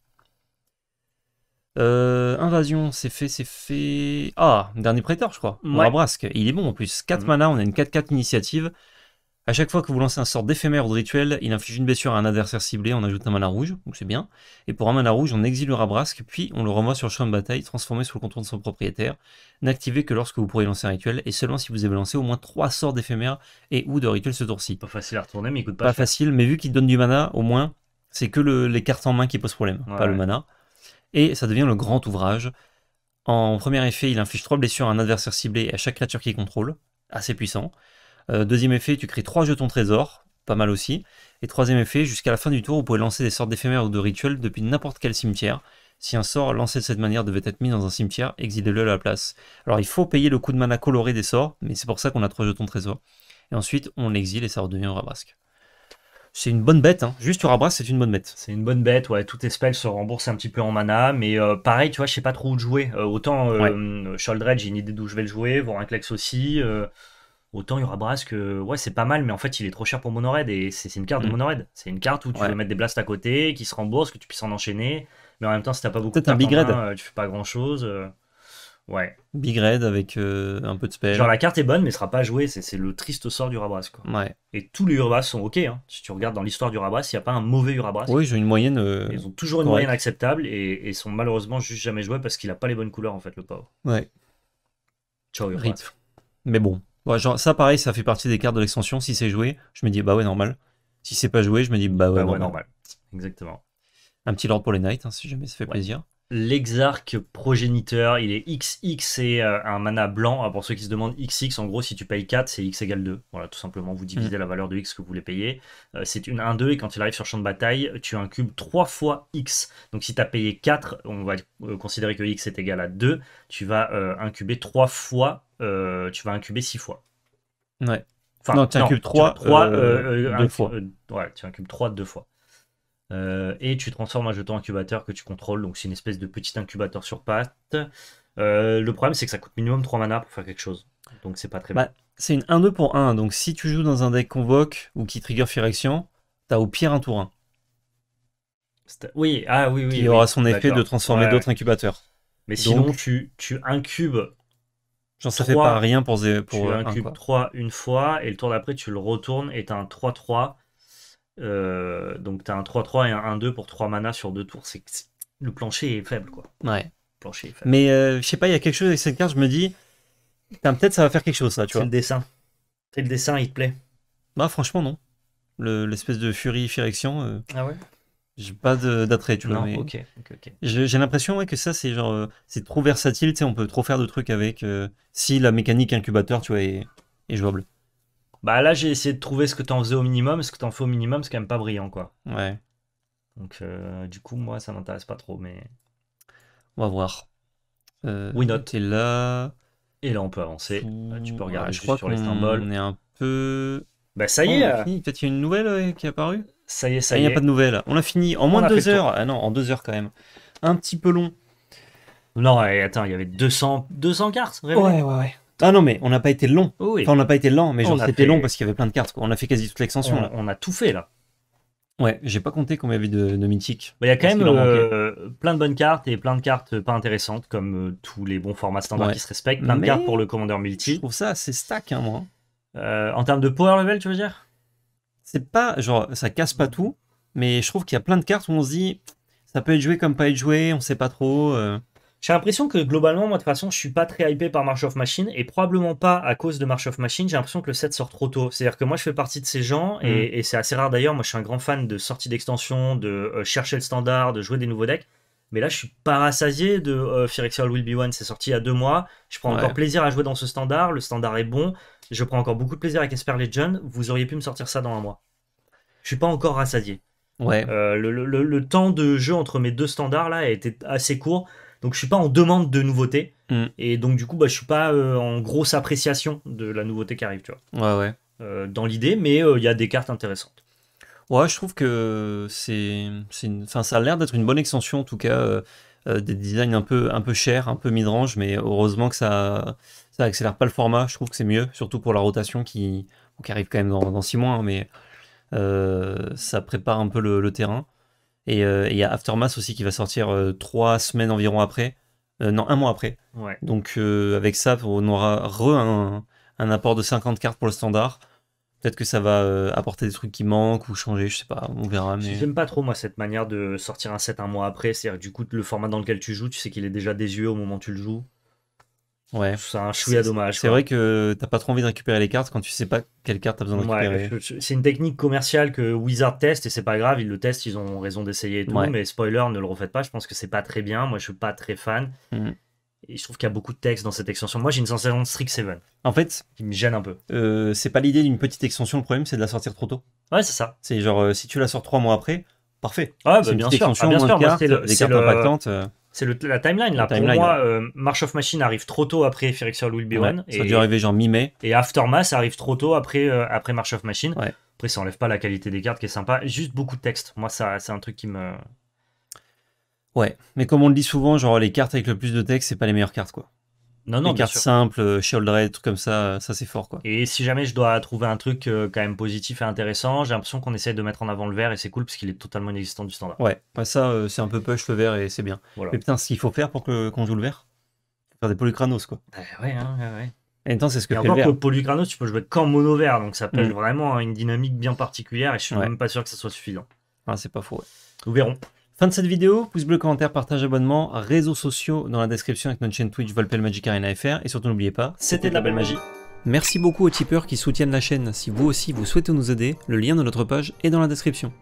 [SPEAKER 1] Euh, invasion, c'est fait, c'est fait. Ah, dernier prêteur, je crois. Ouais. Il est bon en plus. 4 mm. mana, on a une 4-4 initiative. À chaque fois que vous lancez un sort d'éphémère ou de rituel, il inflige une blessure à un adversaire ciblé, on ajoute un mana rouge, donc c'est bien. Et pour un mana rouge, on exile le Rabrasque, puis on le renvoie sur le champ de bataille, transformé sous le contrôle de son propriétaire. N'activez que lorsque vous pourrez lancer un rituel, et seulement si vous avez lancé au moins 3 sorts d'éphémère et ou de rituel ce tour-ci. Pas facile à retourner, mais il pas Pas facile, mais vu qu'il donne du mana, au moins, c'est que les cartes en main qui posent problème, pas le mana et ça devient le grand ouvrage. En premier effet, il inflige 3 blessures à un adversaire ciblé et à chaque créature qu'il contrôle, assez puissant. Euh, deuxième effet, tu crées 3 jetons trésor, pas mal aussi. Et troisième effet, jusqu'à la fin du tour, vous pouvez lancer des sorts d'éphémères ou de rituels depuis n'importe quel cimetière. Si un sort lancé de cette manière devait être mis dans un cimetière, exilez-le à la place. Alors il faut payer le coût de mana coloré des sorts, mais c'est pour ça qu'on a 3 jetons trésor. Et ensuite, on l'exile et ça redevient rabasque c'est une bonne bête. Hein. Juste tu c'est une bonne bête. C'est une bonne bête, ouais. Toutes tes spells se remboursent un petit peu en mana. Mais euh, pareil, tu vois, je
[SPEAKER 2] sais pas trop où jouer. Euh, autant euh, j'ai une idée d'où je vais le jouer. Klex aussi. Euh, autant Urabras que. Ouais, c'est pas mal, mais en fait, il est trop cher pour Monored. Et c'est une carte de mm. Monored. C'est une carte où tu vas mettre des blasts à côté, qui se remboursent, que tu puisses en enchaîner. Mais en même temps, si t'as pas beaucoup de red tu fais pas grand chose. Ouais.
[SPEAKER 1] Big Red avec euh, un peu de spell. Genre la
[SPEAKER 2] carte est bonne mais sera pas jouée, c'est le triste sort du Rabras. Quoi. Ouais. Et tous les Urabras sont ok. Hein. Si tu regardes dans l'histoire du Rabras, il n'y a pas un mauvais Urabras. Oui, j'ai une moyenne. Euh, ils ont toujours une moyenne acceptable et, sont malheureusement juste jamais joués parce qu'il a pas les bonnes couleurs en fait, le pauvre.
[SPEAKER 1] Ouais. Ciao Urabras. Mais bon. genre, ça pareil, ça fait partie des cartes de l'extension. Si c'est joué, je me dis bah ouais, normal. Si c'est pas joué, je me dis bah ouais, bah normal. Exactement. Un petit Lord pour les Knights, hein, si jamais ça fait plaisir.
[SPEAKER 2] L'exarque progéniteur, il est XX et euh, un mana blanc. Ah, pour ceux qui se demandent XX, en gros, si tu payes 4, c'est X égale 2. Voilà, tout simplement, vous divisez mm. la valeur de X que vous voulez payer. Euh, c'est une 1-2 et quand il arrive sur champ de bataille, tu incubes 3 fois X. Donc si tu as payé 4, on va euh, considérer que X est égal à 2. Tu vas incuber 3 fois, tu vas incuber 6 fois.
[SPEAKER 1] Ouais. Enfin, tu incubes 3, 3 deux fois.
[SPEAKER 2] ouais, tu incubes 3 deux fois. Euh, et tu transformes un jeton incubateur que tu contrôles, donc c'est une espèce de petit incubateur sur pattes. Euh, le problème, c'est que ça coûte minimum 3 mana pour faire quelque chose, donc c'est pas très bah,
[SPEAKER 1] C'est une 1-2 pour 1, donc si tu joues dans un deck convoque ou qui trigger fire Action, t'as au pire un tour 1.
[SPEAKER 2] Oui, ah oui, oui. Il aura son effet de transformer d'autres incubateurs. Mais sinon, tu, incubes Genre ça fait pas rien pour, pour tu incubes 3 une fois et le tour d'après tu le retournes et t'as un 3-3 euh, donc donc as un 3-3 et un 1-2 pour 3 mana sur 2 tours. C'est, le plancher est faible, quoi.
[SPEAKER 1] Ouais. plancher est faible. Mais euh, je sais pas, il y a quelque chose avec cette carte, je me dis, peut-être ça va faire quelque chose, ça, tu vois. C'est le dessin. C'est le dessin, il te plaît. Bah, franchement, non. l'espèce de Fury Firection. Euh, ah ouais J'ai pas d'attrait, tu vois. J'ai l'impression ouais, que ça, c'est genre. c'est trop versatile, tu sais, on peut trop faire de trucs avec. si la mécanique incubateur, tu vois, est jouable.
[SPEAKER 2] Bah là, j'ai essayé de trouver ce que t'en faisais au minimum. Ce que t'en fais au minimum, c'est quand même pas brillant, quoi. Ouais. Donc, euh, du coup, moi, ça m'intéresse pas trop, mais.
[SPEAKER 1] On va voir. Euh, oui, Et là. Et là, on peut avancer. Bah, tu peux regarder je crois sur les symboles. On est un peu. Bah, ça y oh, est. Peut-être qu'il y a une nouvelle euh, qui est apparue. Ça y est, ça ah, y est. Il n'y a pas de nouvelle. On a fini en moins de deux heures. Ah non, en deux heures quand même. Un petit peu long. Non, ouais, attends, il y avait 200,
[SPEAKER 2] 200 cartes. Vraiment. Ouais, ouais, ouais.
[SPEAKER 1] Ah non, mais on n'a pas été long. Enfin, on n'a pas été lent, mais genre, c'était long parce qu'il y avait plein de cartes. On a fait quasi toute l'extension. On, a tout fait là. Ouais, j'ai pas compté combien il y avait de, mythiques. Il y a quand même euh,
[SPEAKER 2] plein de bonnes cartes et plein de cartes pas intéressantes, comme euh, tous les bons formats standards qui se respectent. Plein de cartes pour le commandeur multi. Je trouve ça c'est stack, hein, moi.
[SPEAKER 1] Euh, en termes de power level, tu veux dire C'est pas, genre, ça casse pas tout, mais je trouve qu'il y a plein de cartes où on se dit, ça peut être joué comme pas être joué, on sait pas trop.
[SPEAKER 2] J'ai l'impression que globalement, moi de toute façon, je suis pas très hypé par March of Machine et probablement pas à cause de March of Machine. J'ai l'impression que le set sort trop tôt. C'est-à-dire que moi, je fais partie de ces gens et, mm. c'est assez rare d'ailleurs. Moi, je suis un grand fan de sortie d'extension, de euh, chercher le standard, de jouer des nouveaux decks. Mais là, je suis pas rassasié de euh, Phyrexial Will Be One. C'est sorti il y a deux mois. Je prends encore plaisir à jouer dans ce standard. Le standard est bon. Je prends encore beaucoup de plaisir avec Esper Legend. Vous auriez pu me sortir ça dans un mois. Je suis pas encore rassasié. Ouais. Euh, le, le temps de jeu entre mes deux standards là a été assez court. Donc je suis pas en demande de nouveautés. Mm. Et donc du coup, bah, je suis pas euh, en grosse appréciation de la nouveauté qui arrive, tu vois. Ouais, ouais. Euh, dans l'idée, mais euh, il y a des cartes intéressantes.
[SPEAKER 1] Ouais, je trouve que c'est, une... ça a l'air d'être une bonne extension en tout cas. des designs un peu, un peu chers, un peu mid-range. mais heureusement que ça, ça accélère pas le format. Je trouve que c'est mieux, surtout pour la rotation qui, qui arrive quand même dans six mois, hein, mais ça prépare un peu le terrain. Euh, et il y a Aftermath aussi qui va sortir euh, trois semaines environ après. Euh, non, un mois après. Donc avec ça, on aura un, apport de 50 cartes pour le standard. Peut-être que ça va apporter des trucs qui manquent ou changer, je sais pas, on verra. J'aime
[SPEAKER 2] pas trop, moi, cette manière de sortir un set un mois après. C'est-à-dire, du coup, le format dans lequel tu joues, tu sais qu'il est déjà
[SPEAKER 1] désuet au moment où tu le joues. Ouais. C'est un chouïa dommage. C'est vrai que t'as pas trop envie de récupérer les cartes quand tu sais pas quelle carte t'as besoin de
[SPEAKER 2] récupérer. c'est une technique commerciale que Wizard teste et c'est pas grave, ils le testent, ils ont raison d'essayer et tout. Mais spoiler, ne le refaites pas, je pense que c'est pas très bien. Moi, je suis pas très fan. Mm. Et je trouve qu'il y a beaucoup de texte dans cette extension. Moi, j'ai une sensation de Strict 7. En fait. Qui me gêne un peu.
[SPEAKER 1] Euh, c'est pas l'idée d'une petite extension, le problème, c'est de la sortir trop tôt. Ouais, c'est ça. C'est genre, euh, si tu la sors trois mois après, parfait. Ah, bah, bien sûr. Ah, bien sûr. cartes, cartes impactantes. Euh
[SPEAKER 2] c'est la timeline là. pour moi, euh, March of Machine arrive trop tôt après Fear Will Be Ça a dû
[SPEAKER 1] arriver genre mi-mai. Et Aftermath
[SPEAKER 2] arrive trop tôt après, euh, après March of Machine. Après, ça enlève pas la qualité des cartes qui est sympa. Juste beaucoup de texte.
[SPEAKER 1] Moi, ça, c'est un truc qui me. Ouais, mais comme on le dit souvent, genre les cartes avec le plus de texte, c'est pas les meilleures cartes quoi. Non, non, des cartes sûr. simples, euh, Shieldred, trucs comme ça, euh, ça c'est fort quoi.
[SPEAKER 2] Et si jamais je dois trouver un truc euh, quand même positif et intéressant, j'ai l'impression qu'on essaye de mettre en avant le vert et c'est cool parce
[SPEAKER 1] qu'il est totalement inexistant du standard. Ouais, bah ça c'est un peu push le vert et c'est bien. Mais putain, ce qu'il faut faire pour que, qu'on joue le vert, faire des polycranos quoi. Bah
[SPEAKER 2] ouais, hein, ouais, ouais.
[SPEAKER 1] Et en c'est ce que fait le
[SPEAKER 2] polycranos, tu peux jouer qu'en mono vert, donc ça peut mm. vraiment une dynamique bien particulière et je suis même pas sûr que ça soit suffisant.
[SPEAKER 1] Ah, c'est pas faux, ouais. Nous verrons. Fin de cette vidéo, pouce bleu, commentaire, partage, abonnement, réseaux sociaux dans la description avec notre chaîne Twitch Volpel Magic Arena FR et surtout n'oubliez pas, c'était de la belle magie. Merci beaucoup aux tipeurs qui soutiennent la chaîne. Si vous aussi vous souhaitez nous aider, le lien de notre page est dans la description.